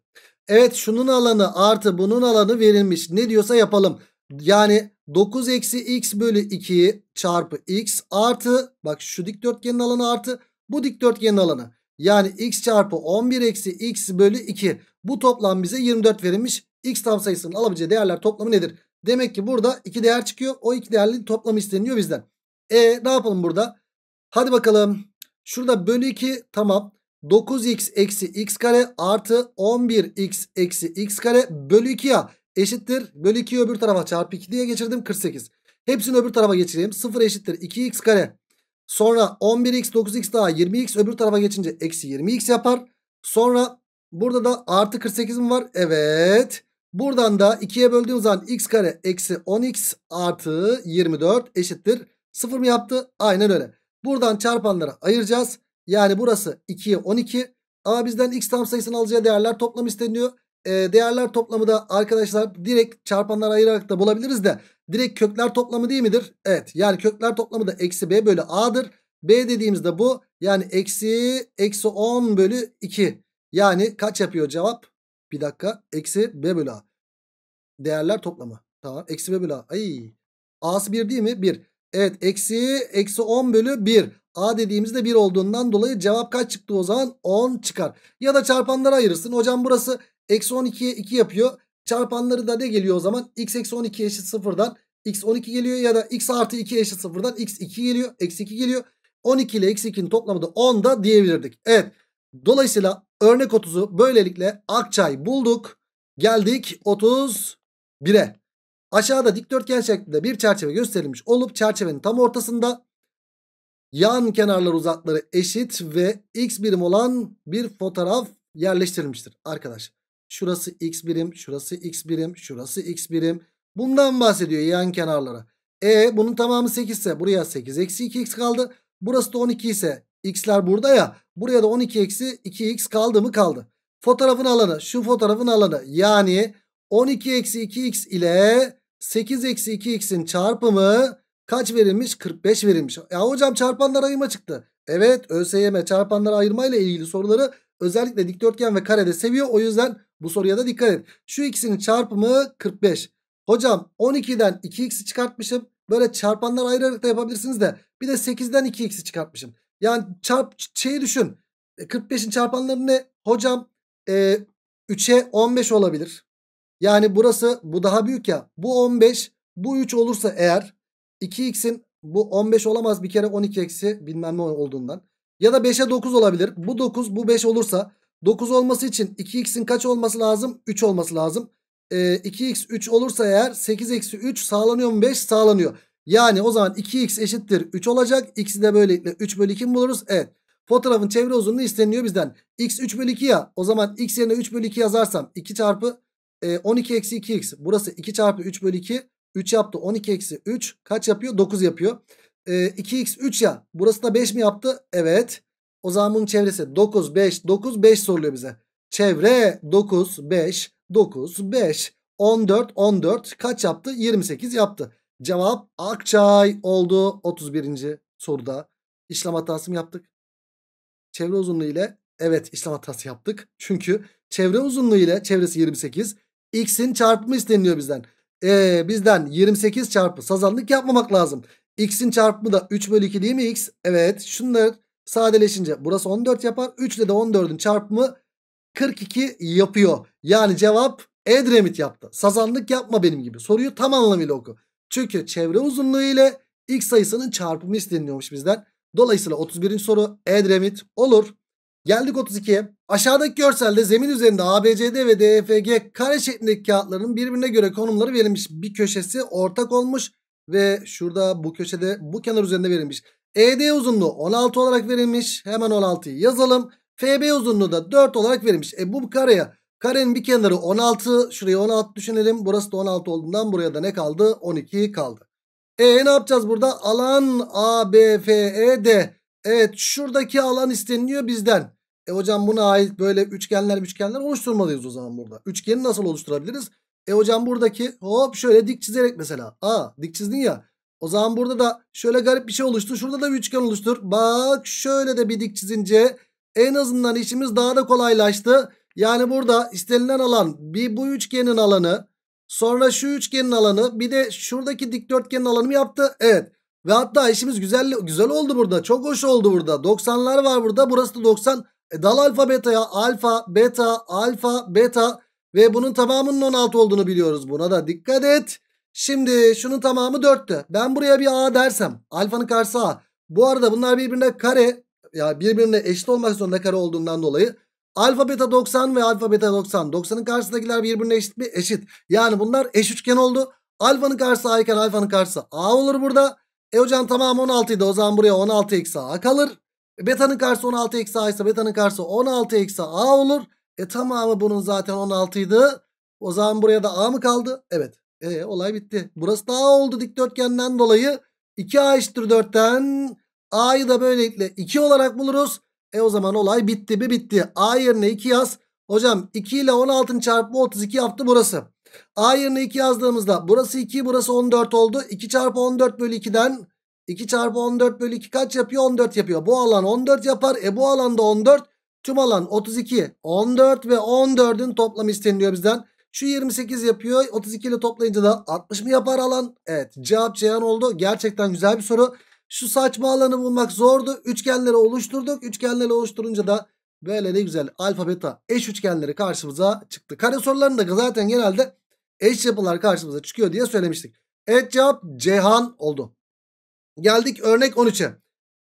Evet şunun alanı artı bunun alanı verilmiş. Ne diyorsa yapalım. Yani 9 eksi x bölü 2 çarpı x artı bak şu dikdörtgenin alanı artı bu dikdörtgenin alanı. Yani x çarpı 11 eksi x bölü 2 bu toplam bize 24 verilmiş x tam sayısının alabileceği değerler toplamı nedir? Demek ki burada iki değer çıkıyor. O iki değerli toplamı isteniyor bizden. E ne yapalım burada? Hadi bakalım. Şurada bölü 2 tamam. 9x eksi x kare artı 11x eksi x kare bölü 2 ya eşittir. Bölü 2'yi öbür tarafa çarpı 2 diye geçirdim 48. Hepsini öbür tarafa geçireyim. 0 eşittir 2x kare. Sonra 11x 9x daha 20x öbür tarafa geçince eksi 20x yapar. Sonra burada da artı 48 mi var? Evet. Buradan da 2'ye böldüğüm zaman x kare eksi 10x artı 24 eşittir. 0 mı yaptı? Aynen öyle. Buradan çarpanları ayıracağız. Yani burası 2'ye 12. Ama bizden x tam sayısını alacağı değerler toplam isteniyor. E, değerler toplamı da arkadaşlar direkt çarpanları ayırarak da bulabiliriz de. Direkt kökler toplamı değil midir? Evet. Yani kökler toplamı da eksi b bölü a'dır. b dediğimizde bu. Yani eksi eksi 10 bölü 2. Yani kaç yapıyor cevap? Bir dakika. Eksi b bölü a. Değerler toplamı. Tamam. Eksi b bölü a. Ay. A'sı 1 değil mi? 1. Evet. Eksi, eksi 10 bölü 1. A dediğimizde 1 olduğundan dolayı cevap kaç çıktı o zaman? 10 çıkar. Ya da çarpanlara ayırırsın. Hocam burası eksi 12'ye 2 yapıyor. Çarpanları da ne geliyor o zaman? x eksi 12 eşit sıfırdan x 12 geliyor ya da x artı 2 eşit sıfırdan x 2 geliyor. Eksi 2 geliyor. 12 ile eksi 2'nin toplamı da 10 da diyebilirdik. Evet. Dolayısıyla Örnek 30'u böylelikle Akçay bulduk. Geldik 31'e. Aşağıda dikdörtgen şeklinde bir çerçeve gösterilmiş olup çerçevenin tam ortasında yan kenarlar uzakları eşit ve x birim olan bir fotoğraf yerleştirilmiştir. Arkadaş şurası x birim, şurası x birim, şurası x birim. Bundan bahsediyor yan kenarlara. E bunun tamamı 8 ise buraya 8 eksi 2x kaldı. Burası da 12 ise X'ler burada ya. Buraya da 12 eksi 2X kaldı mı kaldı. Fotoğrafın alanı şu fotoğrafın alanı. Yani 12 eksi 2X ile 8 eksi 2X'in çarpımı kaç verilmiş? 45 verilmiş. Ya hocam çarpanlar ayırma çıktı. Evet ÖSYM çarpanlar ayırma ile ilgili soruları özellikle dikdörtgen ve karede seviyor. O yüzden bu soruya da dikkat et. Şu ikisinin çarpımı 45. Hocam 12'den 2x'i çıkartmışım. Böyle çarpanlar ayırarak da yapabilirsiniz de. Bir de 8'den 2x'i çıkartmışım. Yani çarp şeyi düşün. 45'in e, çarpanları ne? Hocam e, 3'e 15 olabilir. Yani burası bu daha büyük ya. Bu 15 bu 3 olursa eğer 2x'in bu 15 olamaz bir kere 12 eksi bilmem ne olduğundan. Ya da 5'e 9 olabilir. Bu 9 bu 5 olursa 9 olması için 2x'in kaç olması lazım? 3 olması lazım. E, 2x 3 olursa eğer 8 eksi 3 sağlanıyor mu 5 sağlanıyor. Yani o zaman 2x eşittir 3 olacak. X'i de böylelikle 3 bölü 2 mi buluruz? Evet. Fotoğrafın çevre uzunluğu isteniyor bizden. X 3 bölü 2 ya. O zaman x yerine 3 bölü 2 yazarsam 2 çarpı e, 12 eksi 2x. Burası 2 çarpı 3 bölü 2. 3 yaptı. 12 eksi 3 kaç yapıyor? 9 yapıyor. E, 2x 3 ya. Burası da 5 mi yaptı? Evet. O zaman bunun çevresi 9, 5, 9, 5 soruluyor bize. Çevre 9, 5, 9, 5, 14, 14 kaç yaptı? 28 yaptı. Cevap Akçay oldu 31. soruda. İşlem hatası mı yaptık? Çevre uzunluğu ile evet işlem hatası yaptık. Çünkü çevre uzunluğu ile çevresi 28. X'in çarpımı isteniliyor bizden. Ee, bizden 28 çarpı sazanlık yapmamak lazım. X'in çarpımı da 3 bölü 2 değil mi X? Evet şunları sadeleşince burası 14 yapar. 3 ile de 14'ün çarpımı 42 yapıyor. Yani cevap Edremit yaptı. Sazanlık yapma benim gibi. Soruyu tam anlamıyla oku. Çünkü çevre uzunluğu ile x sayısının çarpımı isteniyormuş bizden. Dolayısıyla 31. soru Edremit olur. Geldik 32'ye. Aşağıdaki görselde zemin üzerinde ABCD ve DFG kare şeklindeki kağıtların birbirine göre konumları verilmiş. Bir köşesi ortak olmuş ve şurada bu köşede bu kenar üzerinde verilmiş. ED uzunluğu 16 olarak verilmiş. Hemen 16'yı yazalım. FB uzunluğu da 4 olarak verilmiş. E bu kareye Karenin bir kenarı 16. Şuraya 16 düşünelim. Burası da 16 olduğundan buraya da ne kaldı? 12 kaldı. E ne yapacağız burada? Alan ABFED. Evet şuradaki alan isteniliyor bizden. E hocam buna ait böyle üçgenler üçgenler oluşturmalıyız o zaman burada. Üçgeni nasıl oluşturabiliriz? E hocam buradaki hop şöyle dik çizerek mesela. A, dik çizdin ya. O zaman burada da şöyle garip bir şey oluştu. Şurada da bir üçgen oluştur. Bak şöyle de bir dik çizince en azından işimiz daha da kolaylaştı. Yani burada istenilen alan bir bu üçgenin alanı sonra şu üçgenin alanı bir de şuradaki dikdörtgenin alanı mı yaptı? Evet. Ve hatta işimiz güzel güzel oldu burada. Çok hoş oldu burada. 90'lar var burada. Burası da 90. E, dal alfa beta ya, alfa beta alfa beta ve bunun tamamının 16 olduğunu biliyoruz. Buna da dikkat et. Şimdi şunun tamamı 4'tü. Ben buraya bir A dersem. Alfanın karşısı A. Bu arada bunlar birbirine kare. Ya birbirine eşit olmak zorunda kare olduğundan dolayı. Alfa beta 90 ve alfa beta 90. 90'ın karşısındakiler birbirine eşit mi? Eşit. Yani bunlar eş üçgen oldu. Alfanın karşısı A iken alfanın karşısı A olur burada. E hocam tamam 16 idi. O zaman buraya 16 eksi A kalır. E, beta'nın karşısı 16 eksi A ise beta'nın karşısı 16 eksi A olur. E tamamı bunun zaten 16 idi. O zaman buraya da A mı kaldı? Evet. E olay bitti. Burası da A oldu dikdörtgenden dolayı. 2A eşittir 4'ten. A'yı da böylelikle 2 olarak buluruz. E o zaman olay bitti mi bitti. A yerine 2 yaz. Hocam 2 ile 16'ın çarpımı 32 yaptı burası. A yerine 2 yazdığımızda burası 2 burası 14 oldu. 2 çarpı 14 bölü 2'den 2 çarpı 14 bölü 2 kaç yapıyor? 14 yapıyor. Bu alan 14 yapar. E bu alanda 14. Tüm alan 32. 14 ve 14'ün toplamı isteniliyor bizden. Şu 28 yapıyor. 32 ile toplayınca da 60 mı yapar alan? Evet cevap Ceyhan oldu. Gerçekten güzel bir soru. Şu saçma alanı bulmak zordu. Üçgenleri oluşturduk. Üçgenleri oluşturunca da böyle ne güzel alfa beta eş üçgenleri karşımıza çıktı. Kare sorularında zaten genelde eş yapılar karşımıza çıkıyor diye söylemiştik. Evet cevap Ceyhan oldu. Geldik örnek 13'e.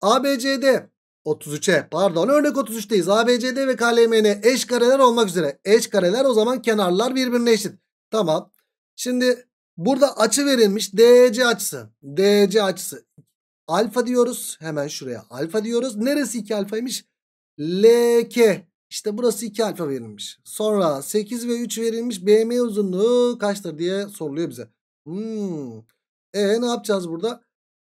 ABCD 33'e pardon örnek 33'teyiz. ABCD ve KLMN eş kareler olmak üzere. Eş kareler o zaman kenarlar birbirine eşit. Tamam. Şimdi burada açı verilmiş. DC açısı. DC açısı. Alfa diyoruz. Hemen şuraya alfa diyoruz. Neresi 2 alfaymış? LK. İşte burası 2 alfa verilmiş. Sonra 8 ve 3 verilmiş. BM uzunluğu kaçtır diye soruluyor bize. Hmm. E ne yapacağız burada?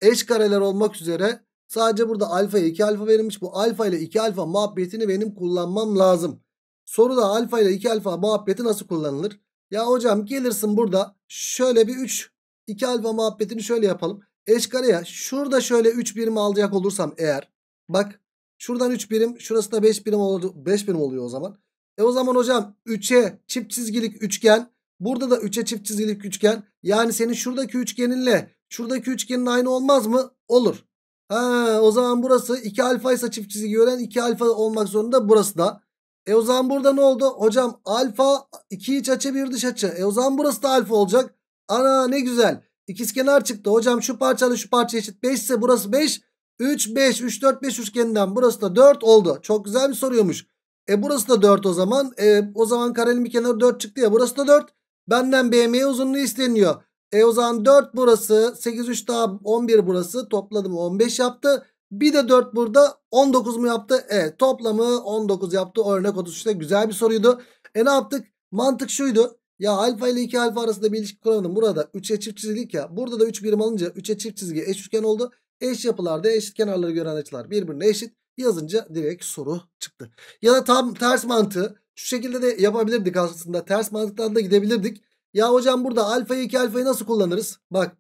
Eş kareler olmak üzere sadece burada alfa 2 alfa verilmiş. Bu alfa ile 2 alfa muhabbetini benim kullanmam lazım. Soruda alfa ile 2 alfa muhabbeti nasıl kullanılır? Ya hocam gelirsin burada şöyle bir 3 2 alfa muhabbetini şöyle yapalım. Eş kareye şurada şöyle 3 birim alacak olursam eğer. Bak şuradan 3 birim şurası da 5 birim, oldu, 5 birim oluyor o zaman. E o zaman hocam 3'e çift çizgilik üçgen. Burada da 3'e çift çizgilik üçgen. Yani senin şuradaki üçgeninle şuradaki üçgenin aynı olmaz mı? Olur. Ha, o zaman burası 2 alfa ise çift çizgi gören 2 alfa olmak zorunda burası da. E o zaman burada ne oldu? Hocam alfa 2 iç açı 1 dış açı. E o zaman burası da alfa olacak. Ana ne güzel. İkizkenar çıktı. Hocam şu parçalı şu parça eşit 5 ise burası 5. 3, 5, 3, 4, 5 üçgeninden burası da 4 oldu. Çok güzel bir soruyormuş. E burası da 4 o zaman. E, o zaman karenin bir kenarı 4 çıktı ya. Burası da 4. Benden BM uzunluğu isteniyor. E o zaman 4 burası. 8, 3 daha 11 burası. Topladım 15 yaptı. Bir de 4 burada 19 mu yaptı? e toplamı 19 yaptı. Örnek 33'te güzel bir soruydu. E ne yaptık? Mantık şuydu. Ya alfa ile 2 alfa arasında bir ilişki kuramadım. Burada 3'e çift çizgilik ya. Burada da 3 birim alınca 3'e çift çizgi eş üçgen oldu. Eş yapılarda eşit kenarları gören açılar birbirine eşit. Yazınca direkt soru çıktı. Ya da tam ters mantığı şu şekilde de yapabilirdik aslında. Ters mantıktan da gidebilirdik. Ya hocam burada alfa 2 alfayı nasıl kullanırız? Bak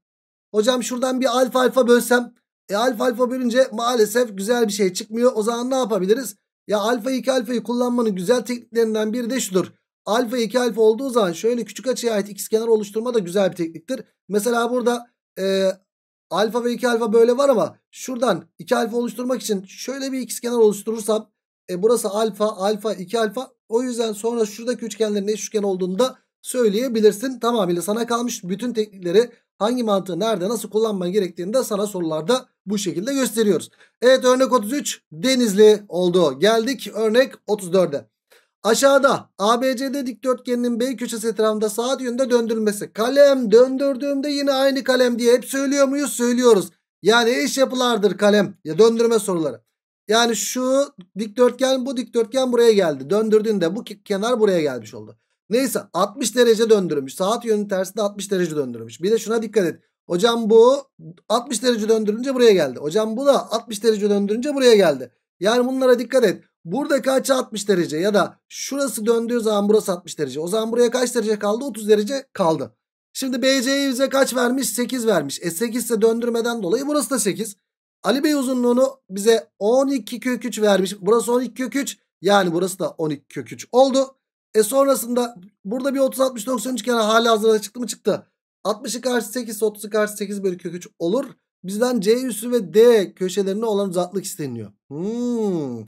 hocam şuradan bir alfa alfa bölsem. E alfa alfa bölünce maalesef güzel bir şey çıkmıyor. O zaman ne yapabiliriz? Ya alfa 2 alfayı kullanmanın güzel tekniklerinden biri de şudur alfa 2 alfa olduğu zaman şöyle küçük açıya ait x kenar oluşturma da güzel bir tekniktir. Mesela burada e, alfa ve 2 alfa böyle var ama şuradan 2 alfa oluşturmak için şöyle bir x kenar oluşturursam e, burası alfa alfa 2 alfa o yüzden sonra şuradaki üçgenlerin eş üçgen olduğunu da söyleyebilirsin. Tamamıyla sana kalmış bütün teknikleri hangi mantığı nerede nasıl kullanman gerektiğini de sana sorularda bu şekilde gösteriyoruz. Evet örnek 33 denizli oldu. Geldik örnek 34'e. Aşağıda ABCD dikdörtgenin B köşesi etrafında saat yönünde döndürülmesi. Kalem döndürdüğümde yine aynı kalem diye hep söylüyor muyuz? Söylüyoruz. Yani eş yapılardır kalem ya döndürme soruları. Yani şu dikdörtgen bu dikdörtgen buraya geldi. Döndürdüğünde bu kenar buraya gelmiş oldu. Neyse 60 derece döndürmüş. Saat yönü tersinde 60 derece döndürmüş. Bir de şuna dikkat et. Hocam bu 60 derece döndürünce buraya geldi. Hocam bu da 60 derece döndürünce buraya geldi. Yani bunlara dikkat et. Buradaki açı 60 derece ya da şurası döndüğü zaman burası 60 derece. O zaman buraya kaç derece kaldı? 30 derece kaldı. Şimdi BC'ye bize kaç vermiş? 8 vermiş. E 8 ise döndürmeden dolayı burası da 8. Ali Bey uzunluğunu bize 12 kök 3 vermiş. Burası 12 kök 3. Yani burası da 12 kök 3 oldu. E sonrasında burada bir 30 60 90 üçgeni hala hazırda çıktı mı çıktı. 60'ı karşı 8 30'u karşı 8 bölü kök 3 olur. Bizden C üssü ve D köşelerine olan uzaklık isteniyor. Hmm.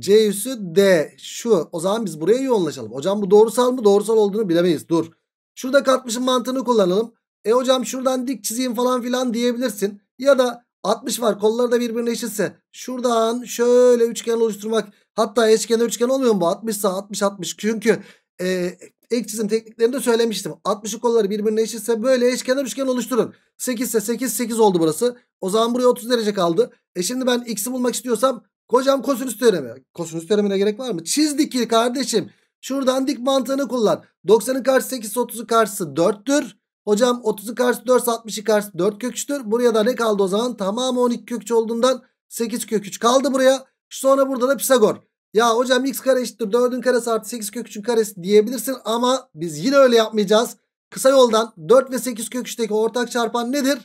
C üssü D şu. O zaman biz buraya yoğunlaşalım. Hocam bu doğrusal mı? Doğrusal olduğunu bilemeyiz. Dur. Şurada katmışın mantığını kullanalım. E hocam şuradan dik çizeyim falan filan diyebilirsin. Ya da 60 var kolları da birbirine eşitse şuradan şöyle üçgen oluşturmak hatta eşkenar üçgen olmuyor mu bu 60 sağ 60 60 çünkü e, ek çizim tekniklerinde söylemiştim 60'ı kolları birbirine eşitse böyle eşkenar üçgen oluşturun 8 ise 8 8 oldu burası o zaman buraya 30 derece kaldı e şimdi ben x'i bulmak istiyorsam Kocam kosinüs teoremi. Kosinüs teoremine gerek var mı? Çizdik dikir kardeşim. Şuradan dik mantığını kullan. 90'ın karşı 8, 30'un karşısı 4'tür. Hocam 30'un karşısı 4, 60'ın karşısı 4 köküçtür. Buraya da ne kaldı o zaman? Tamamı 12 köküç olduğundan 8 köküç kaldı buraya. Sonra burada da Pisagor. Ya hocam x kare eşittir 4'ün karesi artı 8 köküçün karesi diyebilirsin ama biz yine öyle yapmayacağız. Kısa yoldan 4 ve 8 köküçteki ortak çarpan nedir?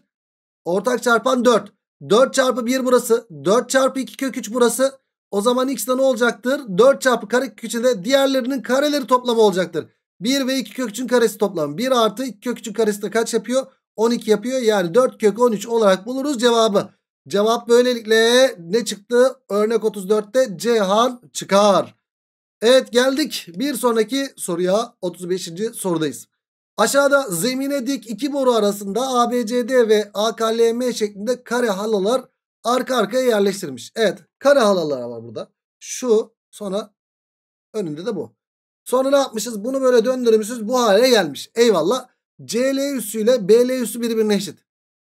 Ortak çarpan 4. 4 çarpı 1 burası. 4 çarpı 2 kök 3 burası. O zaman x de ne olacaktır? 4 çarpı kare kök 3'e de diğerlerinin kareleri toplamı olacaktır. 1 ve 2 kök 3'ün karesi toplam. 1 artı 2 kök 3'ün karesi de kaç yapıyor? 12 yapıyor. Yani 4 kök 13 olarak buluruz cevabı. Cevap böylelikle ne çıktı? Örnek 34'te Cihan çıkar. Evet geldik bir sonraki soruya 35. sorudayız. Aşağıda zemine dik iki boru arasında ABCD ve AKLM şeklinde kare halalar arka arkaya yerleştirmiş. Evet kare halalar var burada. Şu sonra önünde de bu. Sonra ne yapmışız? Bunu böyle döndürmüşüz bu hale gelmiş. Eyvallah. CL üssüyle BL üssü birbirine eşit.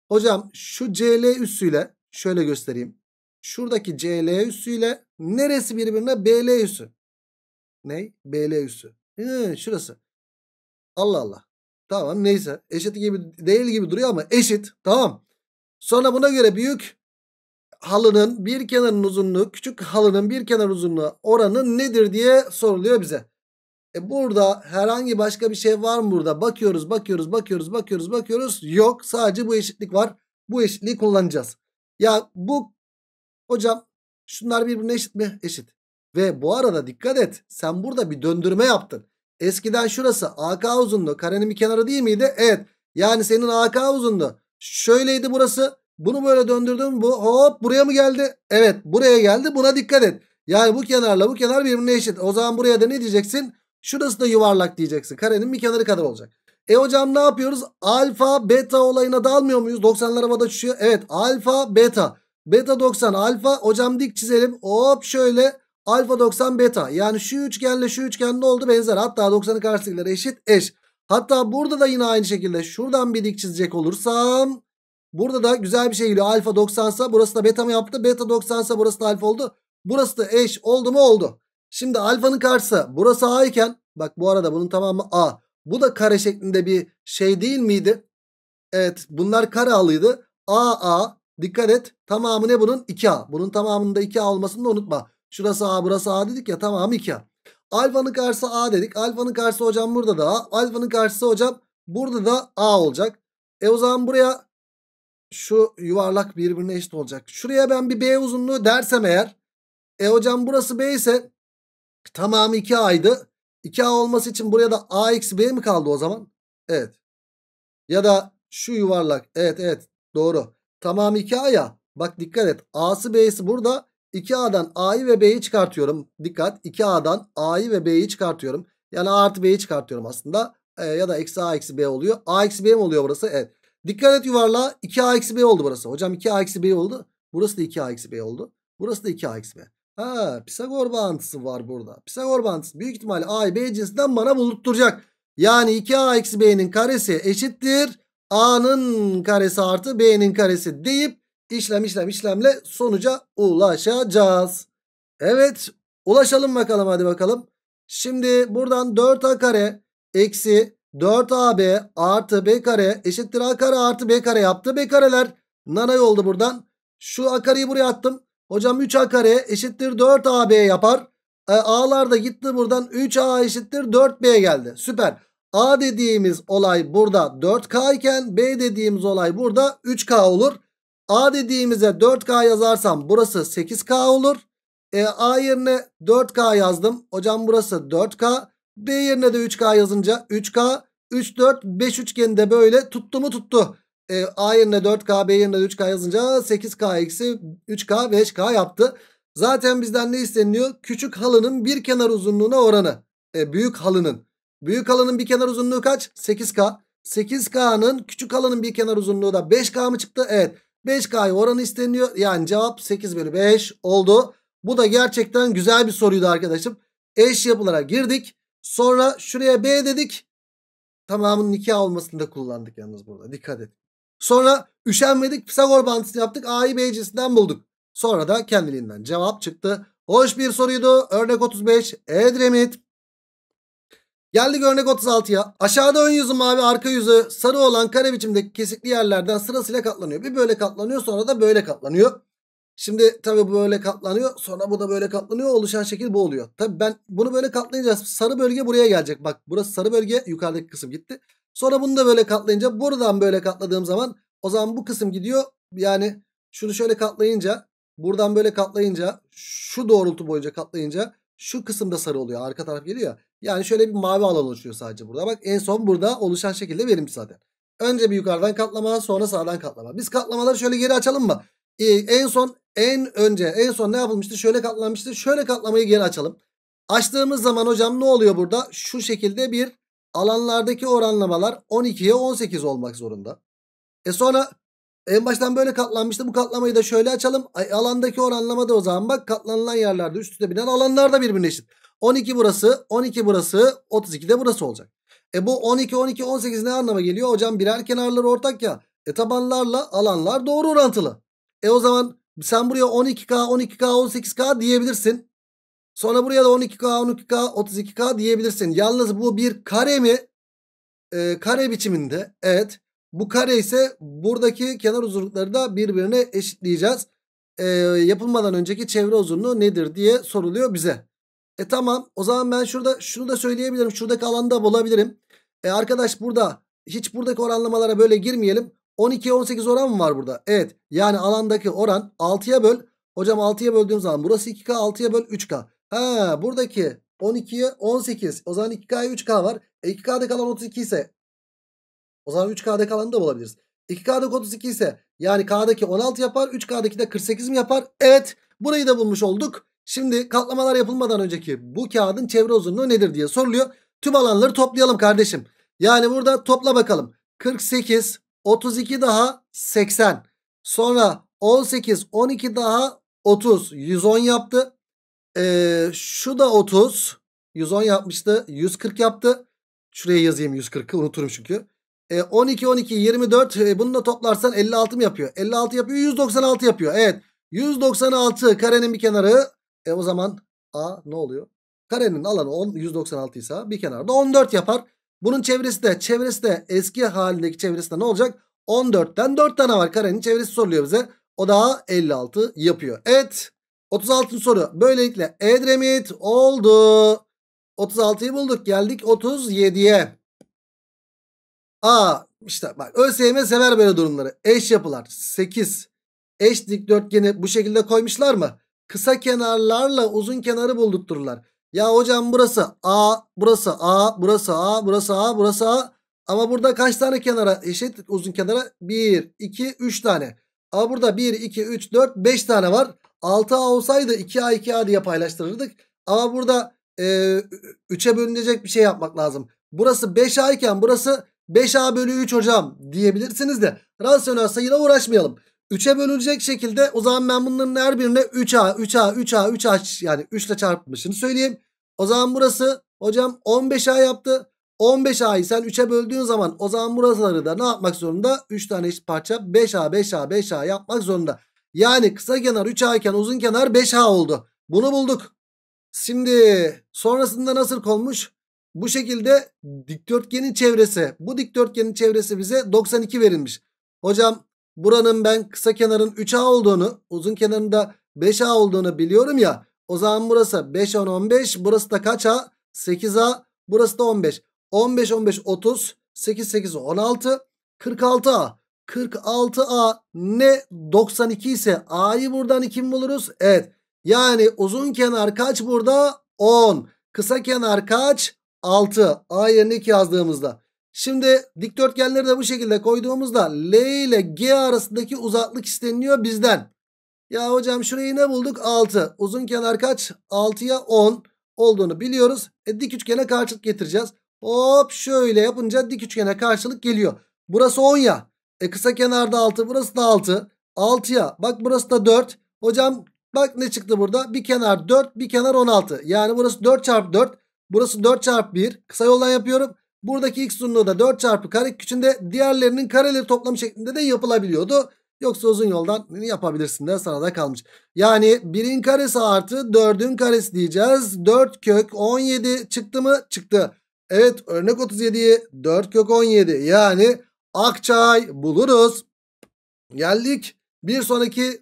Hocam şu CL üssüyle şöyle göstereyim. Şuradaki CL üssüyle neresi birbirine BL üssü? Ney? BL üssü. Hı, şurası. Allah Allah. Tamam neyse eşit gibi değil gibi duruyor ama eşit tamam. Sonra buna göre büyük halının bir kenarın uzunluğu küçük halının bir kenar uzunluğu oranı nedir diye soruluyor bize. E burada herhangi başka bir şey var mı burada? Bakıyoruz, bakıyoruz, bakıyoruz, bakıyoruz, bakıyoruz. Yok. Sadece bu eşitlik var. Bu eşitliği kullanacağız. Ya bu hocam şunlar birbirine eşit mi? Eşit. Ve bu arada dikkat et. Sen burada bir döndürme yaptın. Eskiden şurası AK uzunluğu karenin bir kenarı değil miydi? Evet. Yani senin AK uzunluğu. Şöyleydi burası. Bunu böyle döndürdüm. Bu hop buraya mı geldi? Evet buraya geldi. Buna dikkat et. Yani bu kenarla bu kenar birbirine eşit. O zaman buraya da ne diyeceksin? Şurası da yuvarlak diyeceksin. Karenin bir kenarı kadar olacak. E hocam ne yapıyoruz? Alfa beta olayına dalmıyor muyuz? 90'lar havada uçuyor. Evet alfa beta. Beta 90 alfa. Hocam dik çizelim. Hop şöyle Alfa 90 beta. Yani şu üçgenle şu üçgen ne oldu? Benzer. Hatta 90'ın karşısındakileri eşit eş. Hatta burada da yine aynı şekilde şuradan bir dik çizecek olursam. Burada da güzel bir şey geliyor. Alfa 90 sa burası da beta mı yaptı? Beta 90 sa burası da alfa oldu. Burası da eş oldu mu oldu. Şimdi alfanın karşısı burası A iken. Bak bu arada bunun tamamı A. Bu da kare şeklinde bir şey değil miydi? Evet bunlar kare alıydı. A A dikkat et tamamı ne bunun? 2A. Bunun tamamında 2A olmasını da unutma. Şurası A burası A dedik ya tamam iki A. Alfanın karşısı A dedik. Alfanın karşısı hocam burada da A. Alfanın karşısı hocam burada da A olacak. E o zaman buraya şu yuvarlak birbirine eşit olacak. Şuraya ben bir B uzunluğu dersem eğer. E hocam burası B ise tamamı 2A'ydı. 2A olması için buraya da A eksi B mi kaldı o zaman? Evet. Ya da şu yuvarlak. Evet evet doğru. Tamamı 2A ya. Bak dikkat et. A'sı B'si burada. 2A'dan A'yı ve B'yi çıkartıyorum. Dikkat 2A'dan A'yı ve B'yi çıkartıyorum. Yani A artı B'yi çıkartıyorum aslında. E, ya da eksi A eksi B oluyor. A eksi B mi oluyor burası? Evet. Dikkat et yuvarla 2A eksi B oldu burası. Hocam 2A eksi B oldu. Burası da 2A eksi B oldu. Burası da 2A eksi B. Ha Pisagor bağıntısı var burada. Pisagor bağıntısı büyük ihtimalle A'yı B cinsinden bana bulutturacak. Yani 2A eksi B'nin karesi eşittir. A'nın karesi artı B'nin karesi deyip işlem işlem işlemle sonuca ulaşacağız. Evet ulaşalım bakalım hadi bakalım. Şimdi buradan 4a kare eksi 4ab artı b kare eşittir a kare artı b kare yaptı. B kareler nanay oldu buradan. Şu a kareyi buraya attım. Hocam 3a kare eşittir 4ab yapar. E, a'lar da gitti buradan 3a eşittir 4b geldi. Süper. A dediğimiz olay burada 4K iken B dediğimiz olay burada 3K olur. A dediğimize 4K yazarsam burası 8K olur. E, A yerine 4K yazdım. Hocam burası 4K. B yerine de 3K yazınca 3K. 3, 4, 5 üçgeni de böyle tuttu mu tuttu. E, A yerine 4K, B yerine 3K yazınca 8K eksi 3K, 5K yaptı. Zaten bizden ne isteniyor? Küçük halının bir kenar uzunluğuna oranı. E, büyük halının. Büyük halının bir kenar uzunluğu kaç? 8K. 8K'nın küçük halının bir kenar uzunluğu da 5K mı çıktı? Evet. 5K'ya oranı isteniyor. Yani cevap 8 bölü 5 oldu. Bu da gerçekten güzel bir soruydu arkadaşım. Eş yapılara girdik. Sonra şuraya B dedik. tamamın 2 olmasında kullandık yalnız burada. Dikkat et. Sonra üşenmedik Pisagor bantısını yaptık. A'yı B bulduk. Sonra da kendiliğinden cevap çıktı. Hoş bir soruydu. Örnek 35 Edremit. Geldik örnek 36'ya. Aşağıda ön yüzü mavi arka yüzü sarı olan kare biçimdeki kesikli yerlerden sırasıyla katlanıyor. Bir böyle katlanıyor sonra da böyle katlanıyor. Şimdi tabii bu böyle katlanıyor sonra bu da böyle katlanıyor oluşan şekil bu oluyor. Tabii ben bunu böyle katlayınca sarı bölge buraya gelecek. Bak burası sarı bölge yukarıdaki kısım gitti. Sonra bunu da böyle katlayınca buradan böyle katladığım zaman o zaman bu kısım gidiyor. Yani şunu şöyle katlayınca buradan böyle katlayınca şu doğrultu boyunca katlayınca şu kısımda sarı oluyor. Arka taraf geliyor ya. Yani şöyle bir mavi alan oluşuyor sadece burada. Bak en son burada oluşan şekilde verilmiş zaten. Önce bir yukarıdan katlama sonra sağdan katlama. Biz katlamaları şöyle geri açalım mı? Ee, en son en önce en son ne yapılmıştı? Şöyle katlanmıştı. Şöyle katlamayı geri açalım. Açtığımız zaman hocam ne oluyor burada? Şu şekilde bir alanlardaki oranlamalar 12'ye 18 olmak zorunda. E sonra en baştan böyle katlanmıştı. Bu katlamayı da şöyle açalım. Ay, alandaki oranlama o zaman bak katlanılan yerlerde üst üste binen alanlar da birbirine eşit. 12 burası, 12 burası, 32 de burası olacak. E bu 12, 12, 18 ne anlama geliyor? Hocam birer kenarları ortak ya. E tabanlarla alanlar doğru orantılı. E o zaman sen buraya 12K, 12K, 18K diyebilirsin. Sonra buraya da 12K, 12K, 32K diyebilirsin. Yalnız bu bir kare mi? Ee, kare biçiminde. Evet. Bu kare ise buradaki kenar uzunlukları da birbirine eşitleyeceğiz. Ee, yapılmadan önceki çevre uzunluğu nedir diye soruluyor bize. E tamam o zaman ben şurada şunu da söyleyebilirim. Şuradaki alanda bulabilirim. E arkadaş burada hiç buradaki oranlamalara böyle girmeyelim. 12'ye 18 oran mı var burada? Evet yani alandaki oran 6'ya böl. Hocam 6'ya böldüğüm zaman burası 2K 6'ya böl 3K. Ha buradaki 12'ye 18. O zaman 2K'ya 3K var. E 2K'da kalan 32 ise o zaman 3K'da kalanı da bulabiliriz. 2K'daki 32 ise yani K'daki 16 yapar 3K'daki de 48 mi yapar? Evet burayı da bulmuş olduk. Şimdi katlamalar yapılmadan önceki bu kağıdın çevre uzunluğu nedir diye soruluyor. Tüm alanları toplayalım kardeşim. Yani burada topla bakalım. 48, 32 daha 80. Sonra 18, 12 daha 30. 110 yaptı. Ee, şu da 30. 110 yapmıştı. 140 yaptı. Şuraya yazayım 140'ı unuturum çünkü. Ee, 12, 12, 24. Ee, bunu da toplarsan 56 mı yapıyor? 56 yapıyor. 196 yapıyor. Evet. 196 karenin bir kenarı e o zaman A ne oluyor? Karenin alanı 10, 196 ise bir kenarda 14 yapar. Bunun çevresi de çevresi de eski halindeki çevresi de ne olacak? 14'ten 4 tane var. Karenin çevresi soruluyor bize. O da 56 yapıyor. Evet. 36. soru. Böylelikle Edremit oldu. 36'yı bulduk. Geldik 37'ye. A işte bak ÖSYM sever böyle durumları. Eş yapılar 8. Eş dikdörtgeni bu şekilde koymuşlar mı? kısa kenarlarla uzun kenarı buldurttururlar. Ya hocam burası A, burası A, burası A, burası A, burası A. Ama burada kaç tane kenara eşit uzun kenara? 1, 2, 3 tane. Ama burada 1, 2, 3, 4, 5 tane var. 6A olsaydı 2A, 2A diye paylaştırırdık. Ama burada e, 3'e bölünecek bir şey yapmak lazım. Burası 5A iken burası 5A bölü 3 hocam diyebilirsiniz de rasyonel sayıyla uğraşmayalım. 3'e bölünecek şekilde o zaman ben bunların her birine 3A, 3A, 3A, 3A yani 3 ile çarpmışını söyleyeyim. O zaman burası hocam 15A yaptı. 15A'yı sen 3'e böldüğün zaman o zaman buraları da ne yapmak zorunda? 3 tane eşit parça 5A, 5A, 5A yapmak zorunda. Yani kısa kenar 3A iken uzun kenar 5A oldu. Bunu bulduk. Şimdi sonrasında nasıl konmuş? Bu şekilde dikdörtgenin çevresi. Bu dikdörtgenin çevresi bize 92 verilmiş. Hocam buranın ben kısa kenarın 3A olduğunu uzun kenarında 5A olduğunu biliyorum ya. O zaman burası 5 10 15 burası da kaç A? 8A burası da 15. 15 15 30 8 8 16 46A. 46A ne 92 ise A'yı buradan kim buluruz? Evet. Yani uzun kenar kaç burada? 10. Kısa kenar kaç? 6. A yerine 2 yazdığımızda. Şimdi dikdörtgenleri de bu şekilde koyduğumuzda L ile G arasındaki uzaklık isteniliyor bizden. Ya hocam şurayı ne bulduk? 6. Uzun kenar kaç? 6'ya 10 olduğunu biliyoruz. E, dik üçgene karşılık getireceğiz. Hop şöyle yapınca dik üçgene karşılık geliyor. Burası 10 ya. E kısa kenarda 6 burası da 6. 6'ya bak burası da 4. Hocam bak ne çıktı burada? Bir kenar 4 bir kenar 16. Yani burası 4 çarpı 4. Burası 4 çarpı 1. Kısa yoldan yapıyorum. Buradaki x uzunluğu da 4 çarpı kare küçüğünde diğerlerinin kareleri toplamı şeklinde de yapılabiliyordu. Yoksa uzun yoldan yapabilirsin de sana da kalmış. Yani 1'in karesi artı 4'ün karesi diyeceğiz. 4 kök 17 çıktı mı? Çıktı. Evet örnek 37'yi 4 kök 17 yani Akçay buluruz. Geldik bir sonraki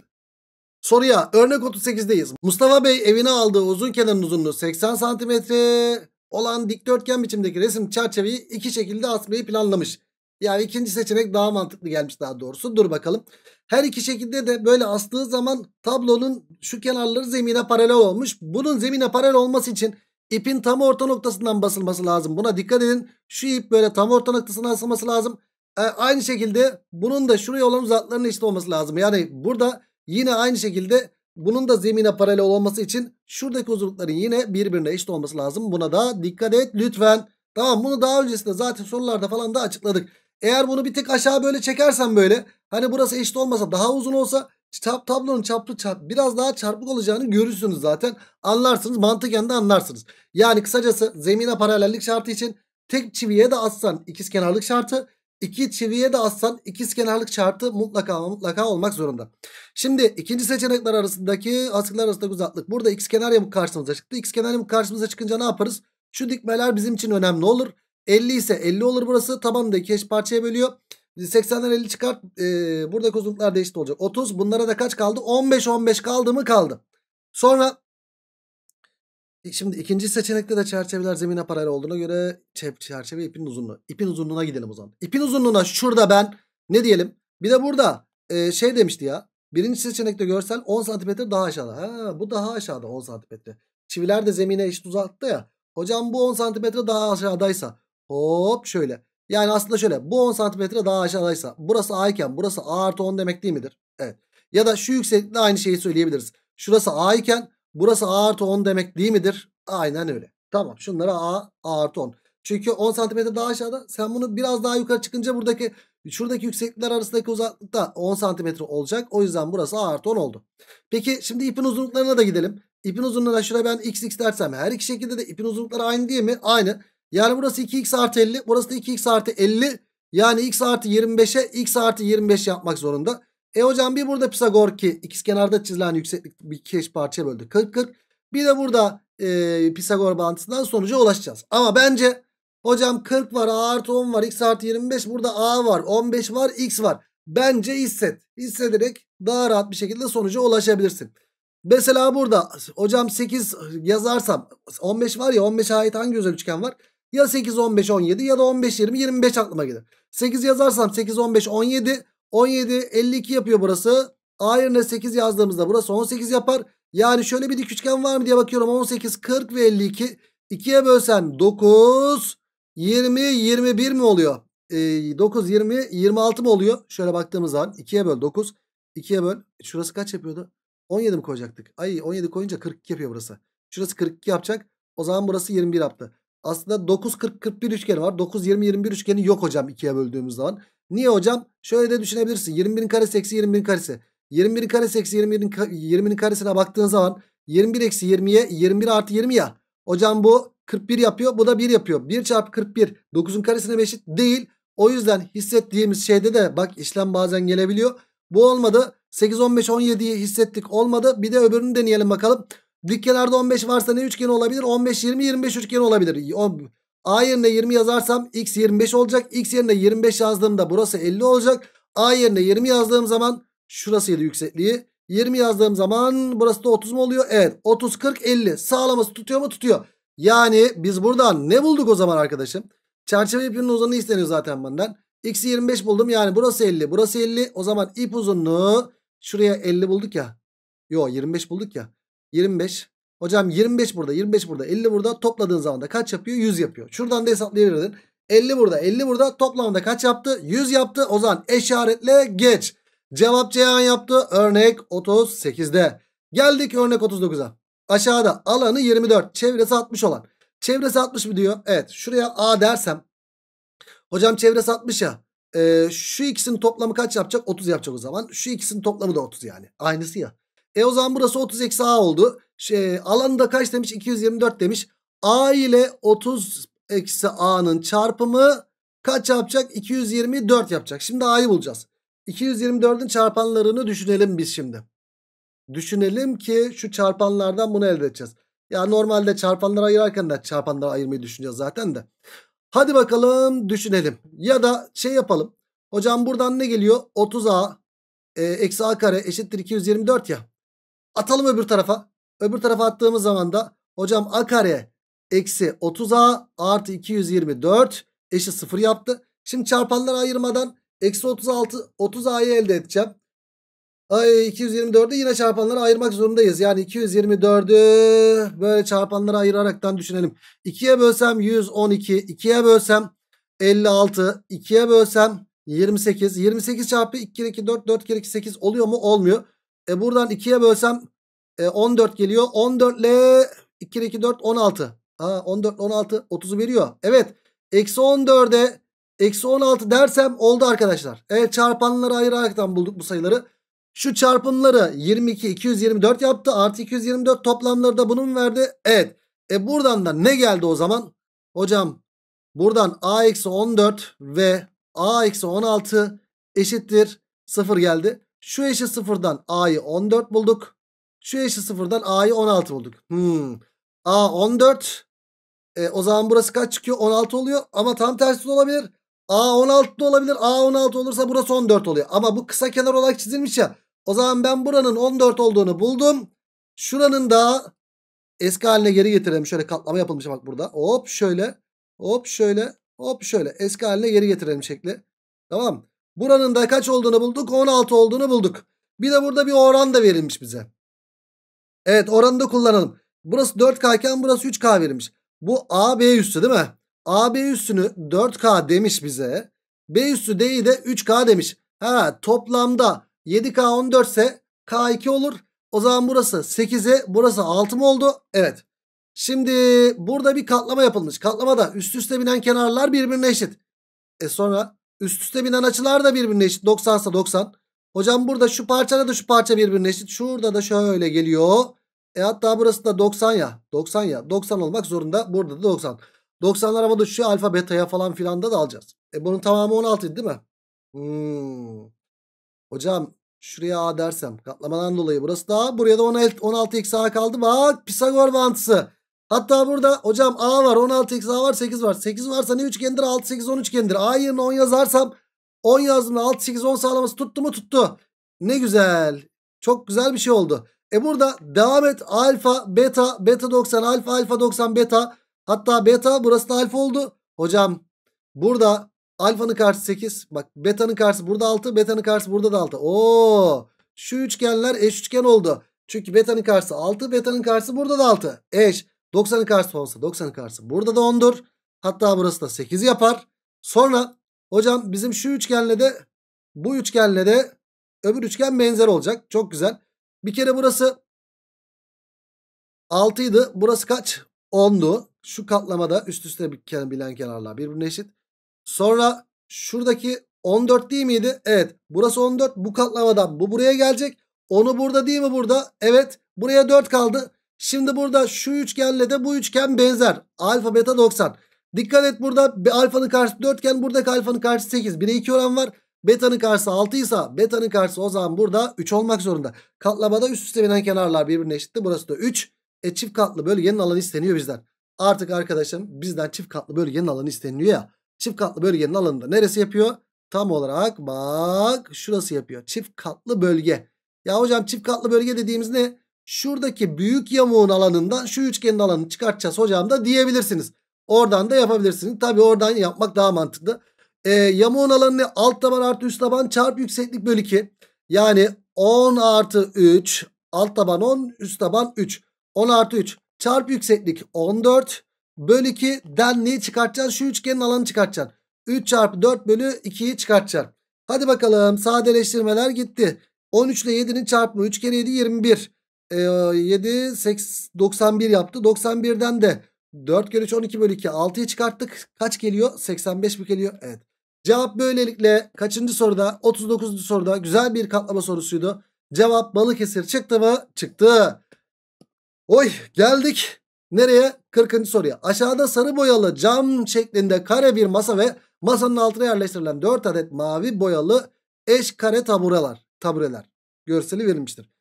soruya örnek 38'deyiz. Mustafa Bey evine aldığı uzun kenarın uzunluğu 80 santimetre olan dikdörtgen biçimdeki resim çerçeveyi iki şekilde asmayı planlamış. Yani ikinci seçenek daha mantıklı gelmiş daha doğrusu. Dur bakalım. Her iki şekilde de böyle astığı zaman tablonun şu kenarları zemine paralel olmuş. Bunun zemine paralel olması için ipin tam orta noktasından basılması lazım. Buna dikkat edin. Şu ip böyle tam orta noktasından asılması lazım. E, aynı şekilde bunun da şuraya olan uzaklarının eşit olması lazım. Yani burada yine aynı şekilde bunun da zemine paralel olması için şuradaki uzunlukların yine birbirine eşit olması lazım. Buna da dikkat et lütfen. Tamam bunu daha öncesinde zaten sorularda falan da açıkladık. Eğer bunu bir tek aşağı böyle çekersen böyle hani burası eşit olmasa daha uzun olsa çap, tablonun çaplı çap, biraz daha çarpık olacağını görürsünüz zaten. Anlarsınız mantıken de anlarsınız. Yani kısacası zemine paralellik şartı için tek çiviye de atsan kenarlık şartı İki çiviye de assan ikiz kenarlık çarptı mutlaka mutlaka olmak zorunda. Şimdi ikinci seçenekler arasındaki asıklar arasındaki uzaklık. Burada x kenar yamuk karşımıza çıktı. X kenar yamuk karşımıza çıkınca ne yaparız? Şu dikmeler bizim için önemli olur. 50 ise 50 olur burası. Tabanı da iki parçaya bölüyor. 80'den 50 çıkart. Ee, buradaki uzunluklar değişti olacak. 30. Bunlara da kaç kaldı? 15 15 kaldı mı? Kaldı. Sonra Şimdi ikinci seçenekte de çerçeveler zemine paralel olduğuna göre çerçeve ipin uzunluğu. İpin uzunluğuna gidelim o zaman. İpin uzunluğuna şurada ben ne diyelim? Bir de burada e, şey demişti ya. Birinci seçenekte görsel 10 cm daha aşağıda. Ha, bu daha aşağıda 10 cm. Çiviler de zemine eşit uzakta ya. Hocam bu 10 cm daha aşağıdaysa hop şöyle. Yani aslında şöyle bu 10 cm daha aşağıdaysa burası A iken burası A artı 10 demek değil midir? Evet. Ya da şu yükseklikte aynı şeyi söyleyebiliriz. Şurası A iken Burası A artı 10 demek değil midir? Aynen öyle. Tamam şunlara A, A artı 10. Çünkü 10 santimetre daha aşağıda. Sen bunu biraz daha yukarı çıkınca buradaki şuradaki yükseklikler arasındaki uzaklık da 10 santimetre olacak. O yüzden burası A artı 10 oldu. Peki şimdi ipin uzunluklarına da gidelim. İpin uzunluğuna şuraya ben x x dersem her iki şekilde de ipin uzunlukları aynı değil mi? Aynı. Yani burası 2x artı 50. Burası da 2x artı 50. Yani x artı 25'e x artı 25 yapmak zorunda. E hocam bir burada Pisagor ki kenarda çizilen yükseklik bir keş parçaya böldü. 40 40. Bir de burada e, Pisagor bağıntısından sonuca ulaşacağız. Ama bence hocam 40 var A artı 10 var X artı 25 burada A var 15 var X var. Bence hisset. Hissederek daha rahat bir şekilde sonuca ulaşabilirsin. Mesela burada hocam 8 yazarsam 15 var ya 15'e ait hangi özel üçgen var? Ya 8 15 17 ya da 15 20 25 aklıma gelir. 8 yazarsam 8 15 17 17 52 yapıyor burası. A yerine 8 yazdığımızda burası 18 yapar. Yani şöyle bir dik üçgen var mı diye bakıyorum. 18 40 ve 52. 2'ye bölsen 9 20 21 mi oluyor? E, 9 20 26 mı oluyor? Şöyle baktığımız zaman 2'ye böl 9 2'ye böl. E, şurası kaç yapıyordu? 17 mi koyacaktık? Ay 17 koyunca 42 yapıyor burası. Şurası 42 yapacak. O zaman burası 21 yaptı. Aslında 9 40 41 üçgeni var. 9 20 21 üçgeni yok hocam 2'ye böldüğümüz zaman. Niye hocam? Şöyle de düşünebilirsin. 21'in karesi eksi 21'in karesi. 21'in karesi eksi 21'in karesine baktığın zaman 21 eksi 20'ye 21 artı 20 ya. Hocam bu 41 yapıyor. Bu da 1 yapıyor. 1 çarpı 41. 9'un karesine eşit değil. O yüzden hissettiğimiz şeyde de bak işlem bazen gelebiliyor. Bu olmadı. 8, 15, 17'yi hissettik olmadı. Bir de öbürünü deneyelim bakalım. Dik kenarda 15 varsa ne üçgen olabilir? 15, 20, 25 üçgen olabilir. A yerine 20 yazarsam x 25 olacak. X yerine 25 yazdığımda burası 50 olacak. A yerine 20 yazdığım zaman şurasıydı yüksekliği. 20 yazdığım zaman burası da 30 mu oluyor? Evet. 30, 40, 50. Sağlaması tutuyor mu? Tutuyor. Yani biz buradan ne bulduk o zaman arkadaşım? Çerçeve ipinin uzunluğu isteniyor zaten benden. X'i 25 buldum. Yani burası 50. Burası 50. O zaman ip uzunluğu şuraya 50 bulduk ya. Yo 25 bulduk ya. 25. Hocam 25 burada 25 burada 50 burada topladığın zaman da kaç yapıyor? 100 yapıyor. Şuradan da hesaplayabilirdin. 50 burada 50 burada toplamda kaç yaptı? 100 yaptı. O zaman eşaretle geç. Cevap Ceyhan yaptı. Örnek 38'de. Geldik örnek 39'a. Aşağıda alanı 24. Çevresi 60 olan. Çevresi 60 mı diyor? Evet. Şuraya A dersem. Hocam çevresi 60 ya. E, şu ikisinin toplamı kaç yapacak? 30 yapacak o zaman. Şu ikisinin toplamı da 30 yani. Aynısı ya. E o zaman burası 30 eksi A oldu. Şey, alanı da kaç demiş? 224 demiş. A ile 30 eksi A'nın çarpımı kaç yapacak? 224 yapacak. Şimdi A'yı bulacağız. 224'ün çarpanlarını düşünelim biz şimdi. Düşünelim ki şu çarpanlardan bunu elde edeceğiz. Ya normalde çarpanları ayırarken de çarpanları ayırmayı düşüneceğiz zaten de. Hadi bakalım düşünelim. Ya da şey yapalım. Hocam buradan ne geliyor? 30A e, eksi A kare eşittir 224 ya. Atalım öbür tarafa. Öbür tarafa attığımız zaman da hocam a kare eksi 30a artı 224 eşit 0 yaptı. Şimdi çarpanları ayırmadan eksi 36 30a'yı elde edeceğim. Ay 224'ü yine çarpanlara ayırmak zorundayız. Yani 224'ü böyle çarpanlara ayıraraktan düşünelim. 2'ye bölsem 112, 2'ye bölsem 56, 2'ye bölsem 28. 28 çarpı 2 kere 2 4, 4 kere 2 8 oluyor mu? Olmuyor. E buradan 2'ye bölsem e, 14 geliyor. 14 ile 2 ile 2 4 16. Aa, 14 16 30'u veriyor. Evet. Eksi 14'e eksi 16 dersem oldu arkadaşlar. Evet çarpanları ayıraraktan bulduk bu sayıları. Şu çarpımları 22 224 yaptı. Artı 224 toplamları da bunun verdi. Evet. E buradan da ne geldi o zaman? Hocam buradan a eksi 14 ve a eksi 16 eşittir 0 geldi. Şu eşi sıfırdan A'yı 14 bulduk. Şu eşi sıfırdan A'yı 16 bulduk. Hmm. A 14. E, o zaman burası kaç çıkıyor? 16 oluyor. Ama tam tersi de olabilir. A 16 da olabilir. A 16 olursa burası 14 oluyor. Ama bu kısa kenar olarak çizilmiş ya. O zaman ben buranın 14 olduğunu buldum. Şuranın da eski haline geri getirelim. Şöyle katlama yapılmış bak burada. Hop şöyle. Hop şöyle. Hop şöyle. Eski haline geri getirelim şekli. Tamam. Buranın da kaç olduğunu bulduk? 16 olduğunu bulduk. Bir de burada bir oran da verilmiş bize. Evet oranı da kullanalım. Burası 4K iken burası 3K verilmiş. Bu A B üssü değil mi? A B üssünü 4K demiş bize. B üstü D'yi de 3K demiş. Ha toplamda 7K 14 ise K2 olur. O zaman burası 8'e burası 6 mı oldu? Evet. Şimdi burada bir katlama yapılmış. Katlamada üst üste binen kenarlar birbirine eşit. E sonra Üst üste binen açılar da birbirine eşit. 90 ise 90. Hocam burada şu parçada da şu parça birbirine eşit. Şurada da şöyle geliyor. E hatta burası da 90 ya. 90 ya. 90 olmak zorunda. Burada da 90. 90'lar ama şu Alfa beta'ya falan filan da, da alacağız. E bunun tamamı 16 değil mi? Hmm. Hocam şuraya A dersem katlamadan dolayı burası da A. Buraya da 16 eksi A kaldı. Bak Pisagor mantısı. Hatta burada hocam A var 16 eksi A var 8 var. 8 varsa ne üçgendir 6 8 10 üçgendir. A yerine 10 yazarsam 10 yazdığımda 6 8 10 sağlaması tuttu mu tuttu. Ne güzel. Çok güzel bir şey oldu. E burada devam et alfa beta beta 90 alfa alfa 90 beta. Hatta beta burası da alfa oldu. Hocam burada alfanın karşısı 8. Bak betanın karşısı burada 6 betanın karşısı burada da 6. Oo, şu üçgenler eş üçgen oldu. Çünkü betanın karşısı 6 betanın karşısı burada da 6. Eş. 90'ın karşısı 10'sa 90'ın karşısı burada da 10'dur. Hatta burası da 8 yapar. Sonra hocam bizim şu üçgenle de bu üçgenle de öbür üçgen benzer olacak. Çok güzel. Bir kere burası 6 idi. Burası kaç? 10'du. Şu katlamada üst üste bilen kenarlar birbirine eşit. Sonra şuradaki 14 değil miydi? Evet. Burası 14. Bu katlamadan bu buraya gelecek. Onu burada değil mi burada? Evet. Buraya 4 kaldı. Şimdi burada şu üçgenle de bu üçgen benzer. Alfa beta 90. Dikkat et burada alfanın karşısı 4 iken buradaki alfanın karşısı 8. 1'e 2 oran var. Beta'nın karşısı 6 ise beta'nın karşısı o zaman burada 3 olmak zorunda. Katlamada üst üste binen kenarlar birbirine eşitti. Burası da 3. E çift katlı bölgenin alanı isteniyor bizden. Artık arkadaşım bizden çift katlı bölgenin alanı isteniyor ya. Çift katlı bölgenin alanında neresi yapıyor? Tam olarak bak şurası yapıyor. Çift katlı bölge. Ya hocam çift katlı bölge dediğimiz ne? şuradaki büyük yamuğun alanından şu üçgenin alanını çıkartacağız hocam da diyebilirsiniz. Oradan da yapabilirsiniz. Tabi oradan yapmak daha mantıklı. E, yamuğun alanını alt taban artı üst taban çarpı yükseklik bölü 2. Yani 10 artı 3 alt taban 10 üst taban 3. 10 artı 3 çarpı yükseklik 14 bölü 2 den neyi çıkartacaksın? Şu üçgenin alanını çıkartacaksın. 3 çarpı 4 bölü 2'yi çıkartacaksın. Hadi bakalım sadeleştirmeler gitti. 13 ile 7'nin çarpımı 3 kere 7 21 e, 7 8, 91 yaptı. 91'den de 4 kere 3 12 bölü 2 6'yı çıkarttık. Kaç geliyor? 85 mi geliyor? Evet. Cevap böylelikle kaçıncı soruda? 39. soruda güzel bir katlama sorusuydu. Cevap Balıkesir çıktı mı? Çıktı. Oy geldik. Nereye? 40. soruya. Aşağıda sarı boyalı cam şeklinde kare bir masa ve masanın altına yerleştirilen 4 adet mavi boyalı eş kare tabureler. Tabureler. Görseli verilmiştir.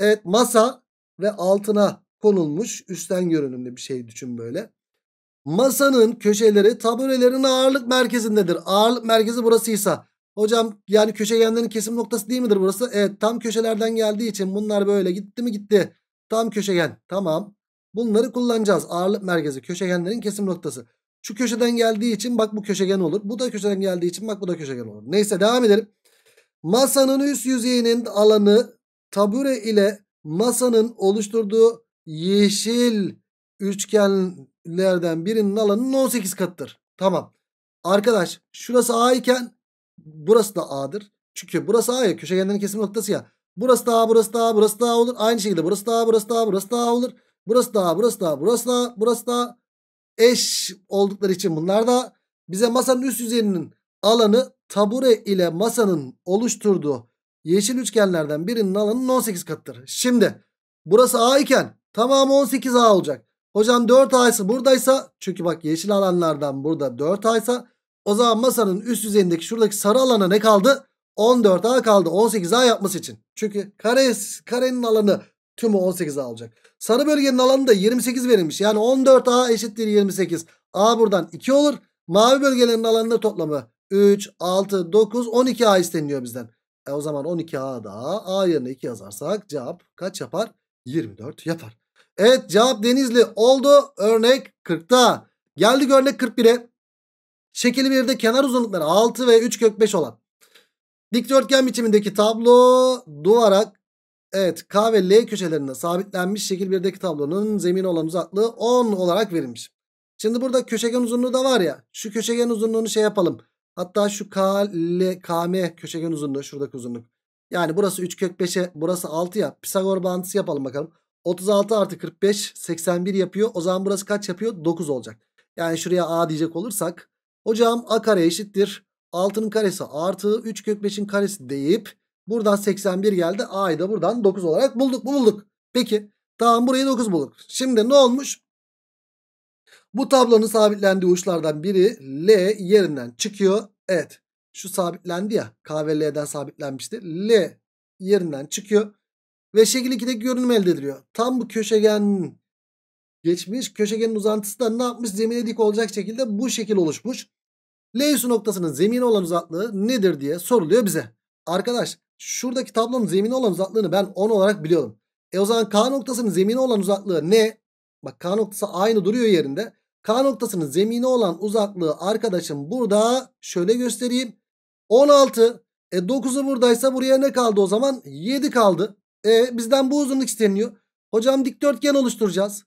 Evet masa ve altına konulmuş üstten görünümlü bir şey düşün böyle. Masanın köşeleri taburelerin ağırlık merkezindedir. Ağırlık merkezi burasıysa. Hocam yani köşegenlerin kesim noktası değil midir burası? Evet tam köşelerden geldiği için bunlar böyle gitti mi gitti. Tam köşegen tamam. Bunları kullanacağız. Ağırlık merkezi köşegenlerin kesim noktası. Şu köşeden geldiği için bak bu köşegen olur. Bu da köşeden geldiği için bak bu da köşegen olur. Neyse devam edelim. Masanın üst yüzeyinin alanı tabure ile masanın oluşturduğu yeşil üçgenlerden birinin alanının 18 katıdır. Tamam. Arkadaş şurası A iken burası da A'dır. Çünkü burası A ya köşegenlerin kesim noktası ya. Burası da A burası da A burası da A olur. Aynı şekilde burası da A burası da A burası da A olur. Burası da A burası da A burası da A burası da A. Eş oldukları için bunlar da bize masanın üst yüzeyinin alanı tabure ile masanın oluşturduğu Yeşil üçgenlerden birinin alanının 18 katıdır. Şimdi burası A iken tamamı 18A olacak. Hocam 4A'sı buradaysa çünkü bak yeşil alanlardan burada 4A'ysa o zaman masanın üst yüzeyindeki şuradaki sarı alana ne kaldı? 14A kaldı 18A yapması için. Çünkü kare, karenin alanı tümü 18A olacak. Sarı bölgenin alanı da 28 verilmiş. Yani 14A eşittir 28. A buradan 2 olur. Mavi bölgelerin alanını toplamı 3, 6, 9, 12A isteniliyor bizden. E o zaman 12A da A yerine 2 yazarsak cevap kaç yapar? 24 yapar. Evet cevap Denizli oldu. Örnek 40'ta. Geldik örnek 41'e. Şekil 1'de kenar uzunlukları 6 ve 3 kök 5 olan. Dikdörtgen biçimindeki tablo duvara evet K ve L köşelerinde sabitlenmiş şekil 1'deki tablonun zemin olan uzaklığı 10 olarak verilmiş. Şimdi burada köşegen uzunluğu da var ya. Şu köşegen uzunluğunu şey yapalım. Hatta şu KL, KM köşegen uzunluğu şuradaki uzunluk. Yani burası 3 kök 5'e burası 6 ya. Pisagor bağıntısı yapalım bakalım. 36 artı 45 81 yapıyor. O zaman burası kaç yapıyor? 9 olacak. Yani şuraya A diyecek olursak. Hocam A kare eşittir. 6'nın karesi artı 3 kök 5'in karesi deyip buradan 81 geldi. A'yı da buradan 9 olarak bulduk bulduk. Peki tamam burayı 9 bulduk. Şimdi ne olmuş? Bu tablonun sabitlendiği uçlardan biri L yerinden çıkıyor. Evet şu sabitlendi ya K ve L'den sabitlenmişti. L yerinden çıkıyor ve şekil 2'deki görünüm elde ediliyor. Tam bu köşegen geçmiş köşegenin uzantısı da ne yapmış zemine dik olacak şekilde bu şekil oluşmuş. L üssü noktasının zemine olan uzaklığı nedir diye soruluyor bize. Arkadaş şuradaki tablonun zemine olan uzaklığını ben 10 olarak biliyorum. E o zaman K noktasının zemine olan uzaklığı ne? Bak K noktası aynı duruyor yerinde. K noktasının zemini olan uzaklığı arkadaşım burada şöyle göstereyim. 16. E 9'u buradaysa buraya ne kaldı o zaman? 7 kaldı. E bizden bu uzunluk isteniyor. Hocam dikdörtgen oluşturacağız.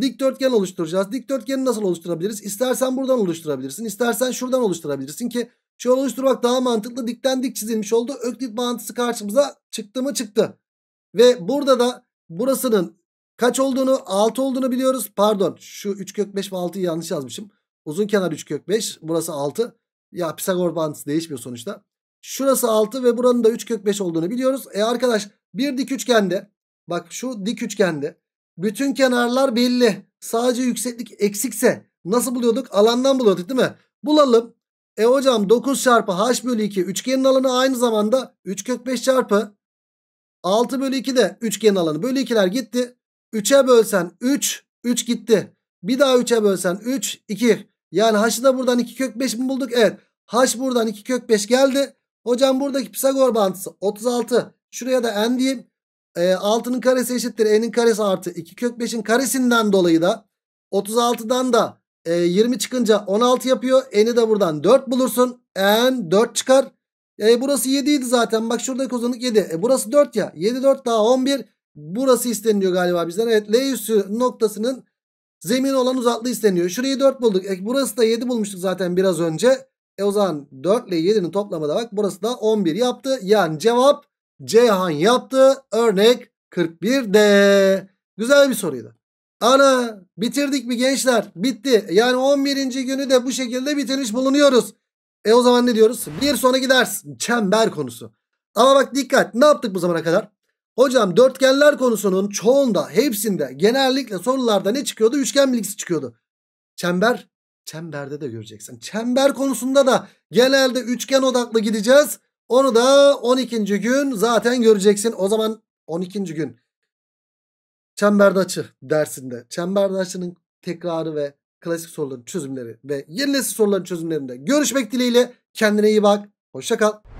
Dikdörtgen oluşturacağız. Dikdörtgeni nasıl oluşturabiliriz? İstersen buradan oluşturabilirsin. İstersen şuradan oluşturabilirsin ki şöyle oluşturmak daha mantıklı. Dikten dik çizilmiş oldu. Öklit bağıntısı karşımıza çıktı mı çıktı. Ve burada da burasının Kaç olduğunu 6 olduğunu biliyoruz. Pardon şu 3 kök 5 ve 6'yı yanlış yazmışım. Uzun kenar 3 kök 5 burası 6. Ya Pisagor bağıntısı değişmiyor sonuçta. Şurası 6 ve buranın da 3 kök 5 olduğunu biliyoruz. E arkadaş bir dik üçgende bak şu dik üçgende bütün kenarlar belli. Sadece yükseklik eksikse nasıl buluyorduk? Alandan buluyorduk değil mi? Bulalım. E hocam 9 çarpı h bölü 2 üçgenin alanı aynı zamanda 3 kök 5 çarpı 6 bölü 2 de üçgenin alanı. Bölü 2'ler gitti. 3'e bölsen 3. 3 gitti. Bir daha 3'e bölsen 3. 2. Yani h'ı da buradan 2 kök 5 mi bulduk? Evet. H buradan 2 kök 5 geldi. Hocam buradaki Pisagor bağıntısı 36. Şuraya da n diyeyim. E, ee, 6'nın karesi eşittir. n'in karesi artı 2 kök 5'in karesinden dolayı da 36'dan da e, 20 çıkınca 16 yapıyor. N'i de buradan 4 bulursun. N 4 çıkar. E, burası 7 idi zaten. Bak şuradaki uzunluk 7. E, burası 4 ya. 7 4 daha 11. Burası isteniyor galiba bizden. Evet L üssü noktasının zemin olan uzaklığı isteniyor. Şurayı 4 bulduk. E, burası da 7 bulmuştuk zaten biraz önce. E o zaman 4 ile 7'nin toplamı da bak burası da 11 yaptı. Yani cevap Ceyhan yaptı. Örnek 41D. Güzel bir soruydu. Ana bitirdik mi gençler? Bitti. Yani 11. günü de bu şekilde bitirmiş bulunuyoruz. E o zaman ne diyoruz? Bir sonraki ders çember konusu. Ama bak dikkat ne yaptık bu zamana kadar? Hocam dörtgenler konusunun çoğunda hepsinde genellikle sorularda ne çıkıyordu? Üçgen bilgisi çıkıyordu. Çember. Çemberde de göreceksin. Çember konusunda da genelde üçgen odaklı gideceğiz. Onu da 12. gün zaten göreceksin. O zaman 12. gün çemberdaçı dersinde çemberdaçının tekrarı ve klasik soruların çözümleri ve yeni nesil soruların çözümlerinde görüşmek dileğiyle. Kendine iyi bak. Hoşça kal.